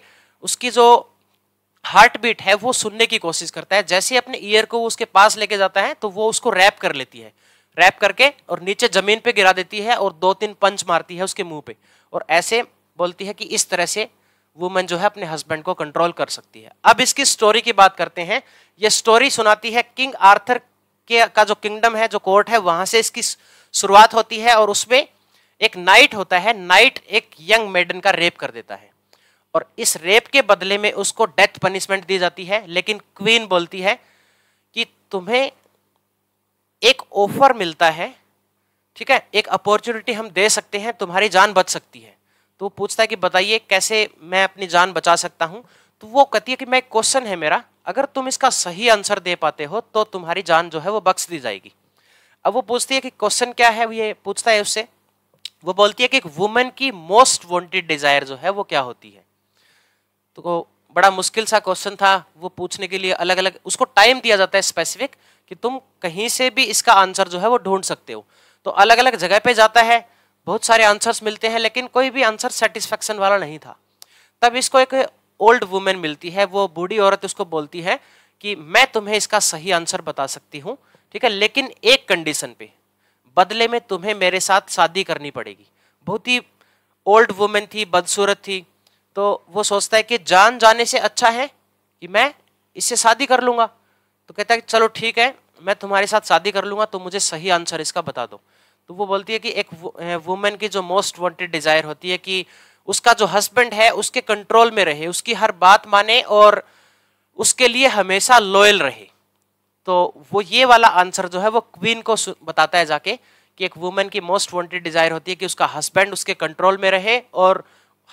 उसकी जो हार्ट बीट है वो सुनने की कोशिश करता है जैसे अपने ईयर को उसके पास लेके जाता है तो वो उसको रैप कर लेती है रैप करके और नीचे जमीन पे गिरा देती है और दो तीन पंच मारती है उसके मुंह पे और ऐसे बोलती है कि इस तरह से वुमेन जो है अपने हस्बैंड को कंट्रोल कर सकती है अब इसकी स्टोरी की बात करते हैं ये स्टोरी सुनाती है किंग आर्थर के का जो किंगडम है जो कोर्ट है वहां से इसकी शुरुआत होती है और उसमें एक नाइट होता है नाइट एक यंग मेडन का रेप कर देता है और इस रेप के बदले में उसको डेथ पनिशमेंट दी जाती है लेकिन क्वीन बोलती है कि तुम्हें एक ऑफर मिलता है ठीक है एक अपॉर्चुनिटी हम दे सकते हैं तुम्हारी जान बच सकती है तो पूछता है कि बताइए कैसे मैं अपनी जान बचा सकता हूँ तो वो कहती है कि मैं क्वेश्चन है मेरा अगर तुम इसका सही आंसर दे पाते हो तो तुम्हारी जान जो है वो बख्श दी जाएगी अब वो पूछती है कि क्वेश्चन क्या है ये पूछता है उससे वो बोलती है कि एक वुमेन की मोस्ट वांटेड डिजायर जो है वो क्या होती है तो वो बड़ा मुश्किल सा क्वेश्चन था वो पूछने के लिए अलग अलग उसको टाइम दिया जाता है स्पेसिफिक कि तुम कहीं से भी इसका आंसर जो है वो ढूंढ सकते हो तो अलग अलग जगह पे जाता है बहुत सारे आंसर्स मिलते हैं लेकिन कोई भी आंसर सेटिस्फेक्शन वाला नहीं था तब इसको एक ओल्ड वुमेन मिलती है वो बूढ़ी औरत उसको बोलती है कि मैं तुम्हें इसका सही आंसर बता सकती हूँ ठीक है लेकिन एक कंडीशन पे बदले में तुम्हें मेरे साथ शादी करनी पड़ेगी बहुत ही ओल्ड वुमेन थी बदसूरत थी तो वो सोचता है कि जान जाने से अच्छा है कि मैं इससे शादी कर लूँगा तो कहता है कि चलो ठीक है मैं तुम्हारे साथ शादी कर लूँगा तो मुझे सही आंसर इसका बता दो तो वो बोलती है कि एक वुमेन की जो मोस्ट वांटेड डिज़ायर होती है कि उसका जो हस्बैंड है उसके कंट्रोल में रहे उसकी हर बात माने और उसके लिए हमेशा लॉयल रहे तो वो ये वाला आंसर जो है वो क्वीन को बताता है जाके कि एक वुमेन की मोस्ट वांटेड डिज़ायर होती है कि उसका हस्बैंड उसके कंट्रोल में रहे और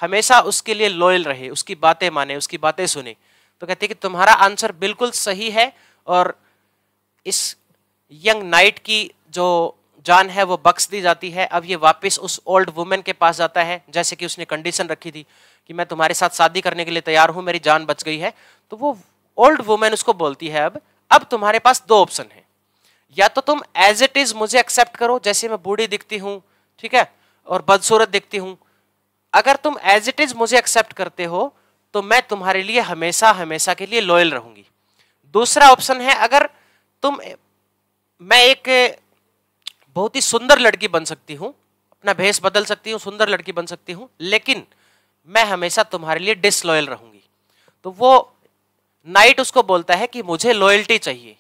हमेशा उसके लिए लॉयल रहे उसकी बातें माने उसकी बातें सुने तो कहती है कि तुम्हारा आंसर बिल्कुल सही है और इस यंग नाइट की जो जान है वो बख्श दी जाती है अब ये वापस उस ओल्ड वुमेन के पास जाता है जैसे कि उसने कंडीशन रखी थी कि मैं तुम्हारे साथ शादी करने के लिए तैयार हूँ मेरी जान बच गई है तो वो ओल्ड वुमेन उसको बोलती है अब अब तुम्हारे पास दो ऑप्शन है या तो तुम एज इट इज मुझे एक्सेप्ट करो जैसे मैं बूढ़ी दिखती हूँ ठीक है और बदसूरत दिखती हूँ अगर तुम एज इट इज मुझे एक्सेप्ट करते हो तो मैं तुम्हारे लिए हमेशा हमेशा के लिए लॉयल रहूंगी दूसरा ऑप्शन है अगर तुम मैं एक बहुत ही सुंदर लड़की बन सकती हूँ अपना भेष बदल सकती हूँ सुंदर लड़की बन सकती हूँ लेकिन मैं हमेशा तुम्हारे लिए डिसलॉयल रहूंगी तो वो नाइट उसको बोलता है कि मुझे लॉयल्टी चाहिए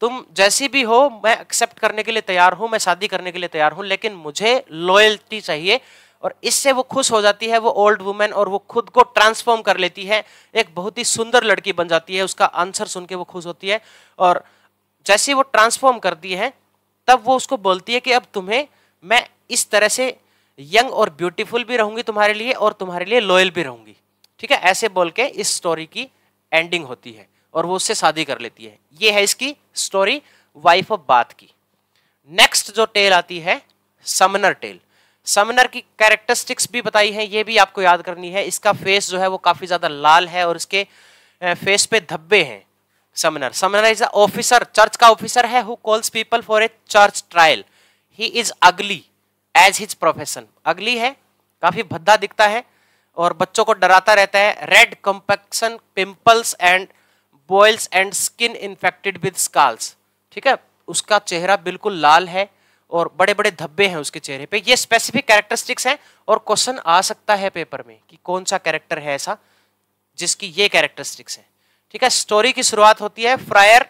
तुम जैसी भी हो मैं एक्सेप्ट करने के लिए तैयार हूँ मैं शादी करने के लिए तैयार हूँ लेकिन मुझे लॉयल्टी चाहिए और इससे वो खुश हो जाती है वो ओल्ड वुमेन और वो खुद को ट्रांसफॉर्म कर लेती है एक बहुत ही सुंदर लड़की बन जाती है उसका आंसर सुन के वो खुश होती है और जैसे वो ट्रांसफॉर्म करती है तब वो उसको बोलती है कि अब तुम्हें मैं इस तरह से यंग और ब्यूटीफुल भी रहूंगी तुम्हारे लिए और तुम्हारे लिए लॉयल भी रहूंगी ठीक है ऐसे बोल के इस स्टोरी की एंडिंग होती है और वो उससे शादी कर लेती है ये है इसकी स्टोरी वाइफ ऑफ बात की नेक्स्ट जो टेल आती है समनर टेल समनर की कैरेक्टरिस्टिक्स भी बताई हैं ये भी आपको याद करनी है इसका फेस जो है वो काफ़ी ज़्यादा लाल है और इसके फेस पे धब्बे हैं summoner summoner is officer church का ऑफिसर है who calls people for a church trial he is ugly as his profession ugly है काफी भद्दा दिखता है और बच्चों को डराता रहता है red complexion pimples and boils and skin infected with scalls ठीक है उसका चेहरा बिल्कुल लाल है और बड़े बड़े धब्बे हैं उसके चेहरे पे ये स्पेसिफिक कैरेक्टरिस्टिक्स हैं और क्वेश्चन आ सकता है पेपर में कि कौन सा कैरेक्टर है ऐसा जिसकी ये कैरेक्टरिस्टिक्स है ठीक है स्टोरी की शुरुआत होती है friar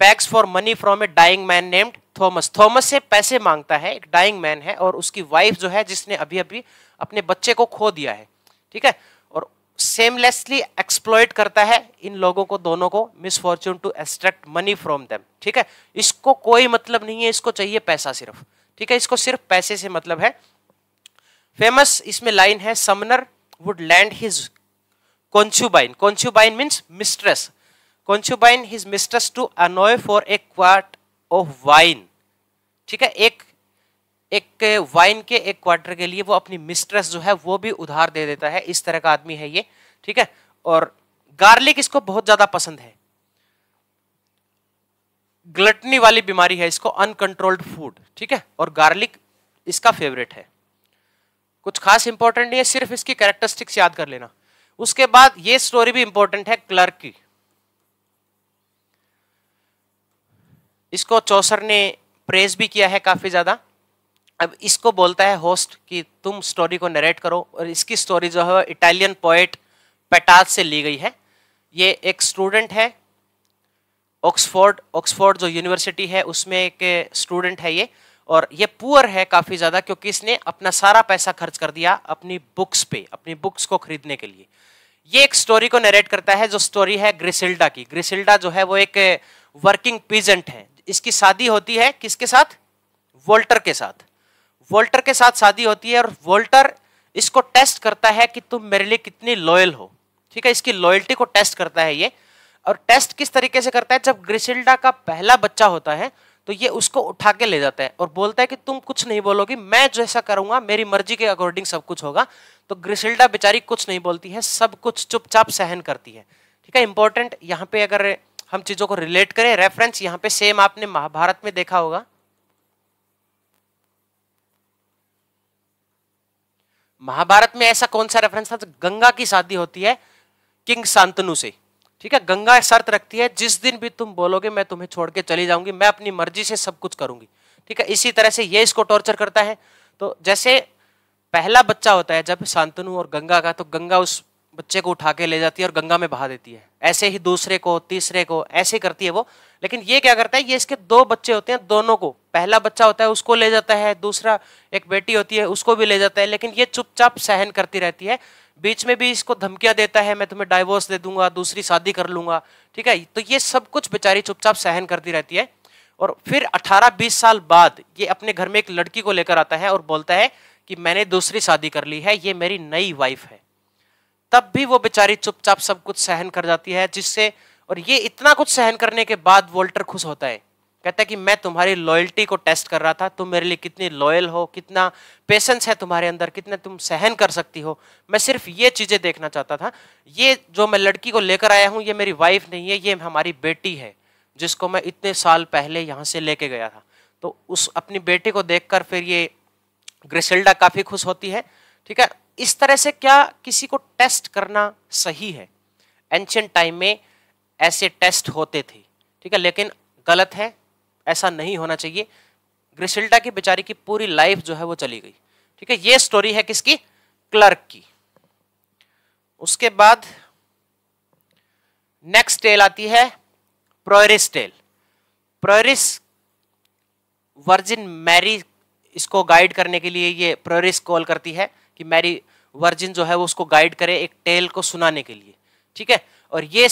begs for money from a dying man named Thomas Thomas से पैसे मांगता है एक डाइंग मैन है और उसकी वाइफ जो है जिसने अभी अभी अपने बच्चे को खो दिया है ठीक है और सेमलेसली एक्सप्लॉयट करता है इन लोगों को दोनों को misfortune to extract money from them ठीक है इसको कोई मतलब नहीं है इसको चाहिए पैसा सिर्फ ठीक है इसको सिर्फ पैसे से मतलब है फेमस इसमें लाइन है summoner would lend his concubine concubine means mistress concubine his mistress to annoy for a quart of wine ठीक है एक एक वाइन के एक क्वार्टर के लिए वो अपनी मिस्ट्रेस जो है वो भी उधार दे देता है इस तरह का आदमी है ये ठीक है और गार्लिक इसको बहुत ज्यादा पसंद है ग्लटनी वाली बीमारी है इसको अनकंट्रोल्ड फूड ठीक है और गार्लिक इसका फेवरेट है कुछ खास इंपॉर्टेंट नहीं है सिर्फ इसकी कैरेक्टरिस्टिक्स याद कर लेना उसके बाद ये स्टोरी भी इंपॉर्टेंट है क्लर्क की इसको चौसर ने प्रेज भी किया है काफी ज्यादा अब इसको बोलता है होस्ट कि तुम स्टोरी को नरेट करो और इसकी स्टोरी जो है इटालियन पोएट पेटाज से ली गई है ये एक स्टूडेंट है ऑक्सफोर्ड ऑक्सफोर्ड जो यूनिवर्सिटी है उसमें एक स्टूडेंट है ये और ये पुअर है काफ़ी ज़्यादा क्योंकि इसने अपना सारा पैसा खर्च कर दिया अपनी बुक्स पे अपनी बुक्स को खरीदने के लिए ये एक स्टोरी को नरेट करता है जो स्टोरी है ग्रिसिल्डा की ग्रिसिल्डा जो है वो एक वर्किंग पीजेंट है इसकी शादी होती है किसके साथ वोल्टर के साथ वोल्टर के साथ शादी होती है और वोल्टर इसको टेस्ट करता है कि तुम मेरे लिए कितनी लॉयल हो ठीक है इसकी लॉयल्टी को टेस्ट करता है ये और टेस्ट किस तरीके से करता है जब ग्रिसिल्डा का पहला बच्चा होता है तो ये उसको उठा के ले जाता है और बोलता है कि तुम कुछ नहीं बोलोगी मैं जैसा करूंगा मेरी मर्जी के अकॉर्डिंग सब कुछ होगा तो ग्रिसिल्डा बेचारी कुछ नहीं बोलती है सब कुछ चुपचाप सहन करती है ठीक है इंपॉर्टेंट यहाँ पे अगर हम चीजों को रिलेट करें रेफरेंस यहाँ पे सेम आपने महाभारत में देखा होगा महाभारत में ऐसा कौन सा रेफरेंस था गंगा की शादी होती है किंग शांतनु से ठीक है गंगा शर्त रखती है जिस दिन भी तुम बोलोगे मैं तुम्हें छोड़ के चली जाऊंगी मैं अपनी मर्जी से सब कुछ करूंगी ठीक है इसी तरह से ये इसको टॉर्चर करता है तो जैसे पहला बच्चा होता है जब शांतनु और गंगा का तो गंगा उस बच्चे को उठा के ले जाती है और गंगा में बहा देती है ऐसे ही दूसरे को तीसरे को ऐसे करती है वो लेकिन ये क्या करता है ये इसके दो बच्चे होते हैं दोनों को पहला बच्चा होता है उसको ले जाता है दूसरा एक बेटी होती है उसको भी ले जाता है लेकिन ये चुपचाप सहन करती रहती है बीच में भी इसको धमकियां देता है मैं तुम्हें डाइवोर्स दे दूंगा दूसरी शादी कर लूंगा ठीक है तो ये सब कुछ बेचारी चुपचाप सहन करती रहती है और फिर 18-20 साल बाद ये अपने घर में एक लड़की को लेकर आता है और बोलता है कि मैंने दूसरी शादी कर ली है ये मेरी नई वाइफ है तब भी वो बेचारी चुपचाप सब कुछ सहन कर जाती है जिससे और ये इतना कुछ सहन करने के बाद वोल्टर खुश होता है कहता है कि मैं तुम्हारी लॉयल्टी को टेस्ट कर रहा था तुम मेरे लिए कितनी लॉयल हो कितना पेशेंस है तुम्हारे अंदर कितना तुम सहन कर सकती हो मैं सिर्फ ये चीज़ें देखना चाहता था ये जो मैं लड़की को लेकर आया हूँ ये मेरी वाइफ नहीं है ये हमारी बेटी है जिसको मैं इतने साल पहले यहाँ से लेके गया था तो उस अपनी बेटी को देख फिर ये ग्रिसल्डा काफ़ी खुश होती है ठीक है इस तरह से क्या किसी को टेस्ट करना सही है एंशियंट टाइम में ऐसे टेस्ट होते थे ठीक है लेकिन गलत है ऐसा नहीं होना चाहिए ग्रिसिल्डा की बेचारी की पूरी लाइफ जो है वो चली गई ठीक है ये स्टोरी है किसकी क्लर्क की उसके बाद नेक्स्ट टेल आती है prioress tale prioress virgin Mary इसको गाइड करने के लिए ये प्रोरिस कॉल करती है कि मैरी वर्जिन जो है वो उसको गाइड करे एक टेल को सुनाने के लिए ठीक है और ये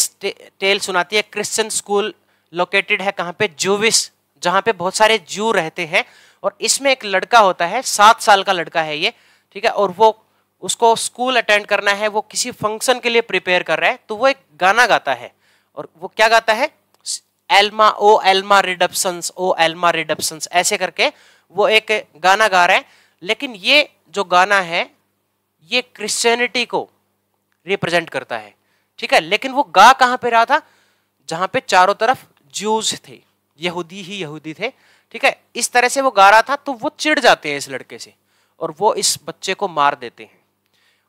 टेल सुनाती है क्रिश्चियन स्कूल लोकेटेड है कहाँ पे जूविस जहां पे बहुत सारे जू रहते हैं और इसमें एक लड़का होता है सात साल का लड़का है ये ठीक है और वो उसको स्कूल अटेंड करना है वो किसी फंक्शन के लिए प्रिपेयर कर रहा है तो वो एक गाना गाता है और वो क्या गाता है Alma O Alma Redemptoris O Alma Redemptoris ऐसे करके वो एक गाना गा रहे हैं लेकिन ये जो गाना है ये क्रिश्चियनिटी को रिप्रेजेंट करता है ठीक है लेकिन वो गा कहाँ पे रहा था जहाँ पे चारों तरफ ज्यूज थे यहूदी ही यहूदी थे ठीक है इस तरह से वो गा रहा था तो वो चिढ़ जाते हैं इस लड़के से और वो इस बच्चे को मार देते हैं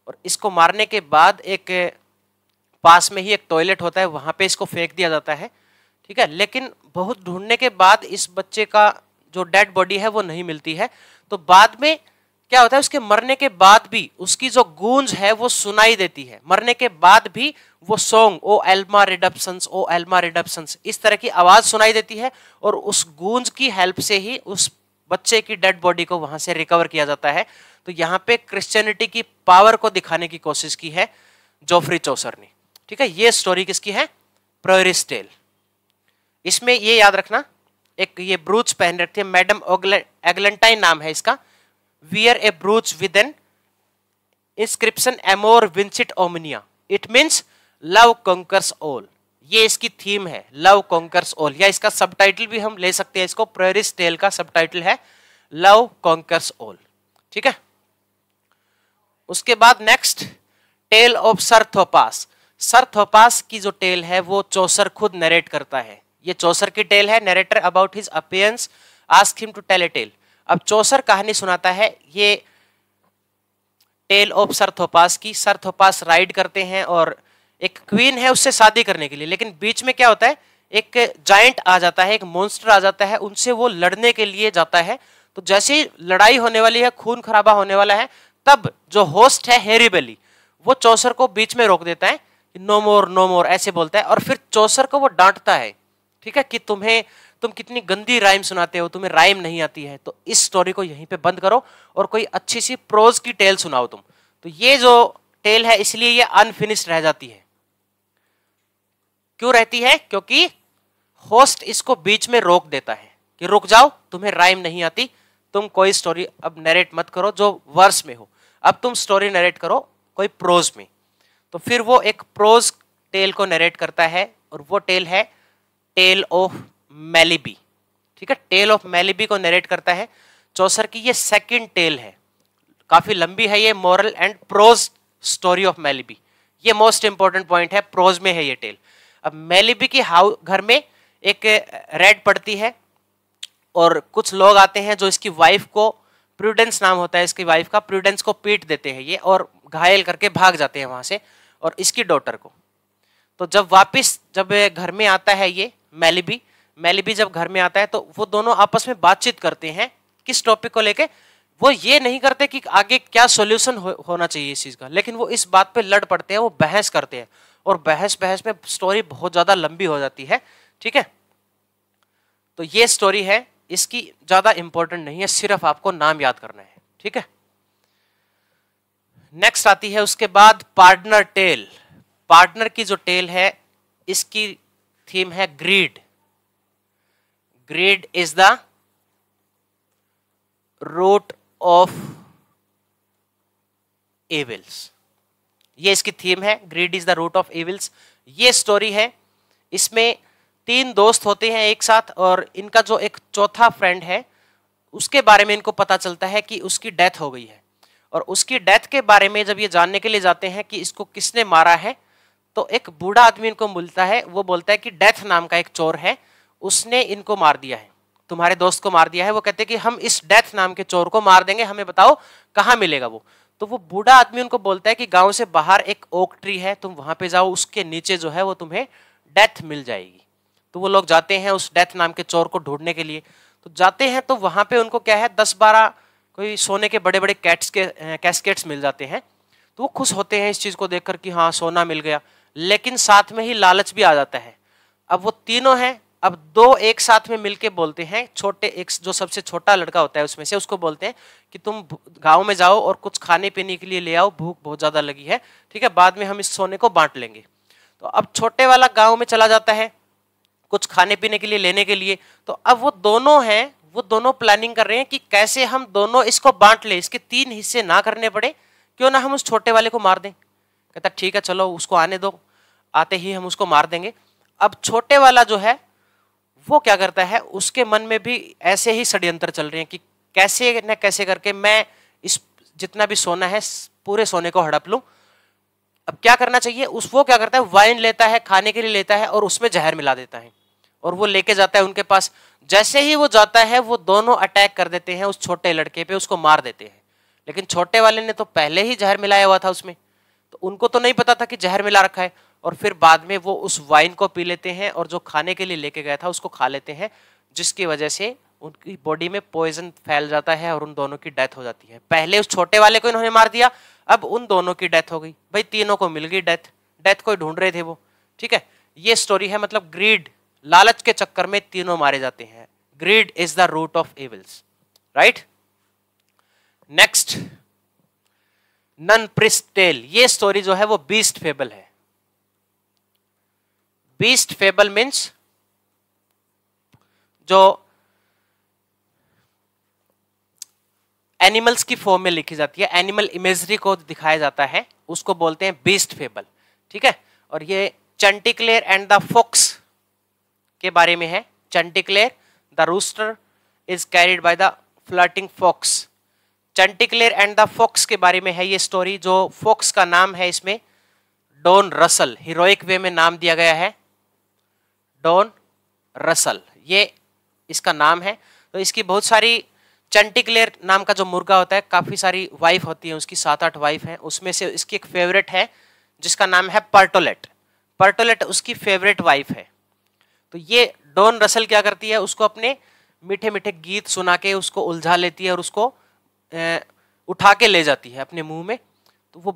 और इसको मारने के बाद एक पास में ही एक टॉयलेट होता है वहाँ पे इसको फेंक दिया जाता है ठीक है लेकिन बहुत ढूंढने के बाद इस बच्चे का जो डेड बॉडी है वो नहीं मिलती है तो बाद में क्या होता है उसके मरने के बाद भी उसकी जो गूंज है वो सुनाई देती है मरने के बाद भी वो song O Alma Redemptoris O Alma Redemptoris इस तरह की आवाज़ सुनाई देती है और उस गूंज की हेल्प से ही उस बच्चे की डेड बॉडी को वहां से रिकवर किया जाता है तो यहाँ पे क्रिश्चियनिटी की पावर को दिखाने की कोशिश की है जोफ्री चौसर ने ठीक है ये स्टोरी किसकी है प्रोरिस टेल इसमें ये याद रखना एक ये ब्रूच पहन रखती है मैडम एगलेंटाइन नाम है इसका wear a brooch with an inscription amor vincit omnia it means love conquers all ये इसकी थीम है लव कॉन्कर्स ऑल या इसका सबटाइटल भी हम ले सकते हैं इसको प्रेरिस टेल का सबटाइटल है लव कॉन्कर्स ऑल ठीक है उसके बाद next tale of sir Thopas sir Thopas की जो टेल है वो चौसर खुद नरेट करता है ये चौसर की टेल है narrator about his appearance ask him to tell a tale अब चौसर कहानी सुनाता है ये टेल ऑफ सर थोपास की सर थोपास राइड करते हैं और एक क्वीन है उससे शादी करने के लिए लेकिन बीच में क्या होता है एक जाइंट आ जाता है एक मॉन्स्टर आ जाता है उनसे वो लड़ने के लिए जाता है तो जैसे ही लड़ाई होने वाली है खून खराबा होने वाला है तब जो होस्ट है हेरी बेली वो चौसर को बीच में रोक देता है नो मोर नो मोर ऐसे बोलता है और फिर चौसर को वो डांटता है ठीक है कि तुम्हें तुम कितनी गंदी राइम सुनाते हो तुम्हें राइम नहीं आती है तो इस स्टोरी को यहीं पे बंद करो और कोई अच्छी सी प्रोज की टेल सुनाओ तुम तो ये जो टेल है इसलिए ये अनफिनिश्ड रह जाती है क्यों रहती है क्योंकि होस्ट इसको बीच में रोक देता है कि रुक जाओ तुम्हें राइम नहीं आती तुम कोई स्टोरी अब नरेट मत करो जो वर्स में हो अब तुम स्टोरी नरेट करो कोई प्रोज में तो फिर वो एक प्रोज टेल को नरेट करता है और वो टेल है टेल ऑफ मेलिबी ठीक है टेल ऑफ मेलिबी को नरेट करता है चौसर की ये सेकंड टेल है काफी लंबी है ये moral and prose story of Melibee ये मोस्ट इंपॉर्टेंट पॉइंट है प्रोज में है ये टेल अब मेलिबी की हाउ घर में एक रेड eh, पड़ती है और कुछ लोग आते हैं जो इसकी वाइफ को प्रूडेंस नाम होता है इसकी वाइफ का प्रूडेंस को पीट देते हैं ये और घायल करके भाग जाते हैं वहां से और इसकी डॉटर को तो जब वापस जब eh, घर में आता है ये मेलिबी भी जब घर में आता है तो वो दोनों आपस में बातचीत करते हैं किस टॉपिक को लेके वो ये नहीं करते कि आगे क्या सोल्यूशन हो, होना चाहिए इस चीज़ का लेकिन वो इस बात पे लड़ पड़ते हैं वो बहस करते हैं और बहस बहस में स्टोरी बहुत ज़्यादा लंबी हो जाती है ठीक है तो ये स्टोरी है इसकी ज़्यादा इंपॉर्टेंट नहीं है सिर्फ आपको नाम याद करना है ठीक है नेक्स्ट आती है उसके बाद पार्टनर टेल पार्टनर की जो टेल है इसकी थीम है greed grade is the root of evils ये इसकी थीम है greed is the root of evils ये स्टोरी है इसमें तीन दोस्त होते हैं एक साथ और इनका जो एक चौथा फ्रेंड है उसके बारे में इनको पता चलता है कि उसकी डेथ हो गई है और उसकी डेथ के बारे में जब ये जानने के लिए जाते हैं कि इसको किसने मारा है तो एक बूढ़ा आदमी इनको मिलता है वो बोलता है कि डेथ नाम का एक चोर है उसने इनको मार दिया है तुम्हारे दोस्त को मार दिया है वो कहते कि हम इस डेथ नाम के चोर को मार देंगे हमें बताओ कहाँ मिलेगा वो तो वो बूढ़ा आदमी उनको बोलता है कि गांव से बाहर एक ओक ट्री है तुम वहां पे जाओ उसके नीचे जो है वो तुम्हें डेथ मिल जाएगी तो वो लोग जाते हैं उस डेथ नाम के चोर को ढूंढने के लिए तो जाते हैं तो वहां पे उनको क्या है दस बारह कोई सोने के बड़े बड़े कैट्स के कैस्केट्स मिल जाते हैं तो वो खुश होते हैं इस चीज़ को देखकर कि हाँ सोना मिल गया लेकिन साथ में ही लालच भी आ जाता है अब वो तीनों हैं अब दो एक साथ में मिलके बोलते हैं छोटे एक जो सबसे छोटा लड़का होता है उसमें से उसको बोलते हैं कि तुम गांव में जाओ और कुछ खाने पीने के लिए ले आओ भूख बहुत ज़्यादा लगी है ठीक है बाद में हम इस सोने को बांट लेंगे तो अब छोटे वाला गाँव में चला जाता है कुछ खाने पीने के लिए लेने के लिए तो अब वो दोनों हैं वो दोनों प्लानिंग कर रहे हैं कि कैसे हम दोनों इसको बांट ले इसके तीन हिस्से ना करने पड़े क्यों ना हम उस छोटे वाले को मार दें कहता ठीक है चलो उसको आने दो आते ही हम उसको मार देंगे अब छोटे वाला जो है वो क्या करता है उसके मन में भी ऐसे ही षड्यंत्र चल रहे हैं कि कैसे न कैसे करके मैं इस जितना भी सोना है पूरे सोने को हड़प लूं अब क्या करना चाहिए उस वो क्या करता है वाइन लेता है खाने के लिए लेता है और उसमें जहर मिला देता है और वो लेके जाता है उनके पास जैसे ही वो जाता है वो दोनों अटैक कर देते हैं उस छोटे लड़के पे उसको मार देते हैं लेकिन छोटे वाले ने तो पहले ही जहर मिलाया हुआ था उसमें तो उनको तो नहीं पता था कि जहर मिला रखा है और फिर बाद में वो उस वाइन को पी लेते हैं और जो खाने के लिए लेके गया था उसको खा लेते हैं जिसकी वजह से उनकी बॉडी में पॉइजन फैल जाता है और उन दोनों की डेथ हो जाती है पहले उस छोटे वाले को इन्होंने मार दिया अब उन दोनों की डेथ हो गई भाई तीनों को मिल गई डेथ डेथ को ढूंढ रहे थे वो ठीक है ये स्टोरी है मतलब ग्रीड लालच के चक्कर में तीनों मारे जाते हैं greed is the root of evils right next nun priest tale ये स्टोरी जो है वो बीस्ट फेबल है बीस्ट फेबल मीन्स जो एनिमल्स की फॉर्म में लिखी जाती है एनिमल इमेजरी को दिखाया जाता है उसको बोलते हैं बीस्ट फेबल ठीक है और ये चंटिक्लेयर एंड द फोक्स के बारे में है Chanticleer the rooster is carried by the flattering fox Chanticleer and the fox के बारे में है ये स्टोरी जो फॉक्स का नाम है इसमें डोन रसल हीरोइक वे में नाम दिया गया है डॉन रसल ये इसका नाम है तो इसकी बहुत सारी चंटिक्लेयर नाम का जो मुर्गा होता है काफ़ी सारी वाइफ होती है उसकी सात आठ वाइफ हैं उसमें से इसकी एक फेवरेट है जिसका नाम है पर्टोलेट पर्टोलेट उसकी फेवरेट वाइफ है तो ये डॉन रसल क्या करती है उसको अपने मीठे मीठे गीत सुना के उसको उलझा लेती है और उसको ए, उठा के ले जाती है अपने मुंह में तो वो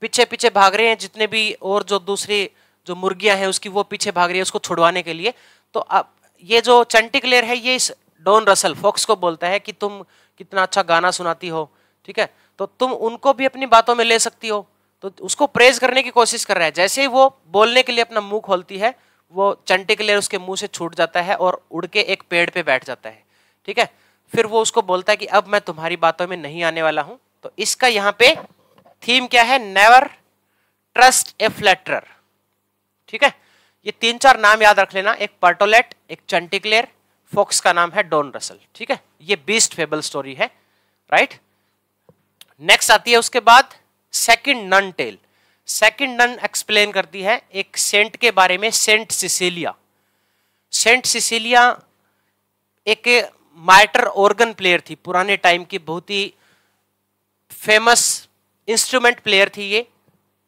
पीछे पीछे भाग रहे हैं जितने भी और जो दूसरी जो मुर्गिया है उसकी वो पीछे भाग रही है उसको छुड़वाने के लिए तो अब ये जो चंटिक लेयर है ये इस डॉन रसल फॉक्स को बोलता है कि तुम कितना अच्छा गाना सुनाती हो ठीक है तो तुम उनको भी अपनी बातों में ले सकती हो तो उसको प्रेज करने की कोशिश कर रहा है जैसे ही वो बोलने के लिए अपना मुंह खोलती है वो चंटिक लेयर उसके मुंह से छूट जाता है और उड़ के एक पेड़ पे बैठ जाता है ठीक है फिर वो उसको बोलता है कि अब मैं तुम्हारी बातों में नहीं आने वाला हूं तो इसका यहाँ पे थीम क्या है नेवर ट्रस्ट ए फ्लेटर ठीक है ये तीन चार नाम याद रख लेना एक पर्टोलेट एक चंटिक्लेयर फोक्स का नाम है डोन रसल ठीक है ये बीस्ट फेबल स्टोरी है राइट नेक्स्ट आती है उसके बाद second nun tale second nun explain करती है एक सेंट के बारे में सेंट सिसिलिया सेंट सिसिलिया एक माइटर ऑर्गन प्लेयर थी पुराने टाइम की बहुत ही फेमस इंस्ट्रूमेंट प्लेयर थी ये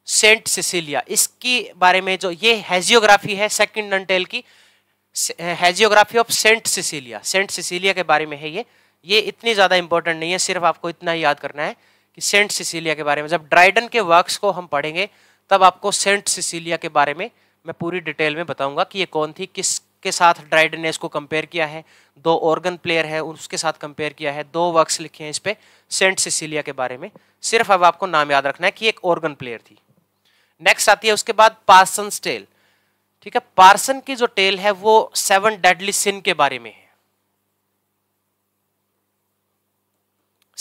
सेंट सिसिलिया इसके बारे में जो ये हेजियोग्राफी है सेकंड नंटेल की hagiography of saint Cecilia saint Cecilia के बारे में है ये ये इतनी ज़्यादा इंपॉर्टेंट नहीं है सिर्फ आपको इतना ही याद करना है कि सेंट सिसिलिया के बारे में जब ड्राइडन के वर्क्स को हम पढ़ेंगे तब आपको सेंट सिसिलिया के बारे में मैं पूरी डिटेल में बताऊंगा कि ये कौन थी किस के साथ ड्राइडन ने इसको कंपेयर किया है दो ऑर्गन प्लेयर है उसके साथ कंपेयर किया है दो वर्क्स लिखे हैं इस पर सेंट सिसिलिया के बारे में सिर्फ अब आपको नाम याद रखना है कि एक ऑर्गन प्लेयर थी नेक्स्ट आती है उसके बाद पार्सन टेल ठीक है पार्सन की जो टेल है वो सेवन डेडली सिन के बारे में है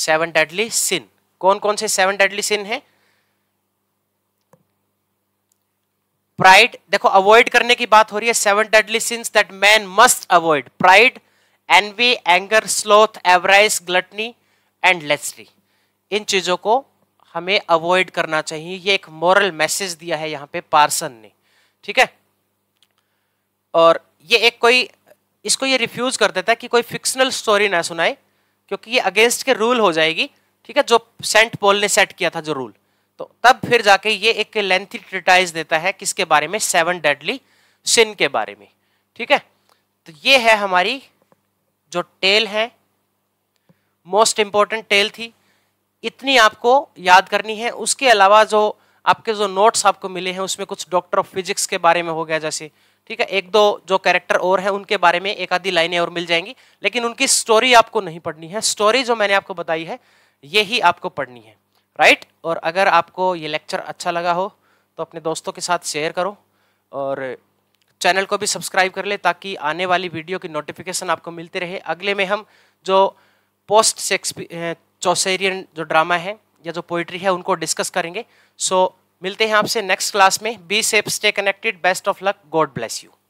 सेवन डेडली सिन कौन कौन से सेवन डेडली सिन है प्राइड देखो अवॉइड करने की बात हो रही है seven deadly sins that man must avoid pride envy anger sloth avarice gluttony and lechery इन चीजों को हमें अवॉइड करना चाहिए ये एक मॉरल मैसेज दिया है यहाँ पे पार्सन ने ठीक है और ये एक कोई इसको ये रिफ्यूज़ कर देता है कि कोई फिक्शनल स्टोरी ना सुनाए क्योंकि ये अगेंस्ट के रूल हो जाएगी ठीक है जो सेंट पॉल ने सेट किया था जो रूल तो तब फिर जाके ये एक लेंथी ट्रिटाइज देता है किसके बारे में सेवन डेडली सिन के बारे में ठीक है तो ये है हमारी जो टेल है मोस्ट इंपॉर्टेंट टेल थी इतनी आपको याद करनी है उसके अलावा जो आपके जो नोट्स आपको मिले हैं उसमें कुछ डॉक्टर ऑफ फिजिक्स के बारे में हो गया जैसे ठीक है एक दो जो कैरेक्टर और हैं उनके बारे में एक आधी लाइनें और मिल जाएंगी लेकिन उनकी स्टोरी आपको नहीं पढ़नी है स्टोरी जो मैंने आपको बताई है ये ही आपको पढ़नी है राइट और अगर आपको ये लेक्चर अच्छा लगा हो तो अपने दोस्तों के साथ शेयर करो और चैनल को भी सब्सक्राइब कर ले ताकि आने वाली वीडियो की नोटिफिकेशन आपको मिलती रहे अगले में हम जो पोस्ट चौसेरियन जो ड्रामा है या जो पोइट्री है उनको डिस्कस करेंगे सो so, मिलते हैं आपसे नेक्स्ट क्लास में be safe stay connected best of luck god bless you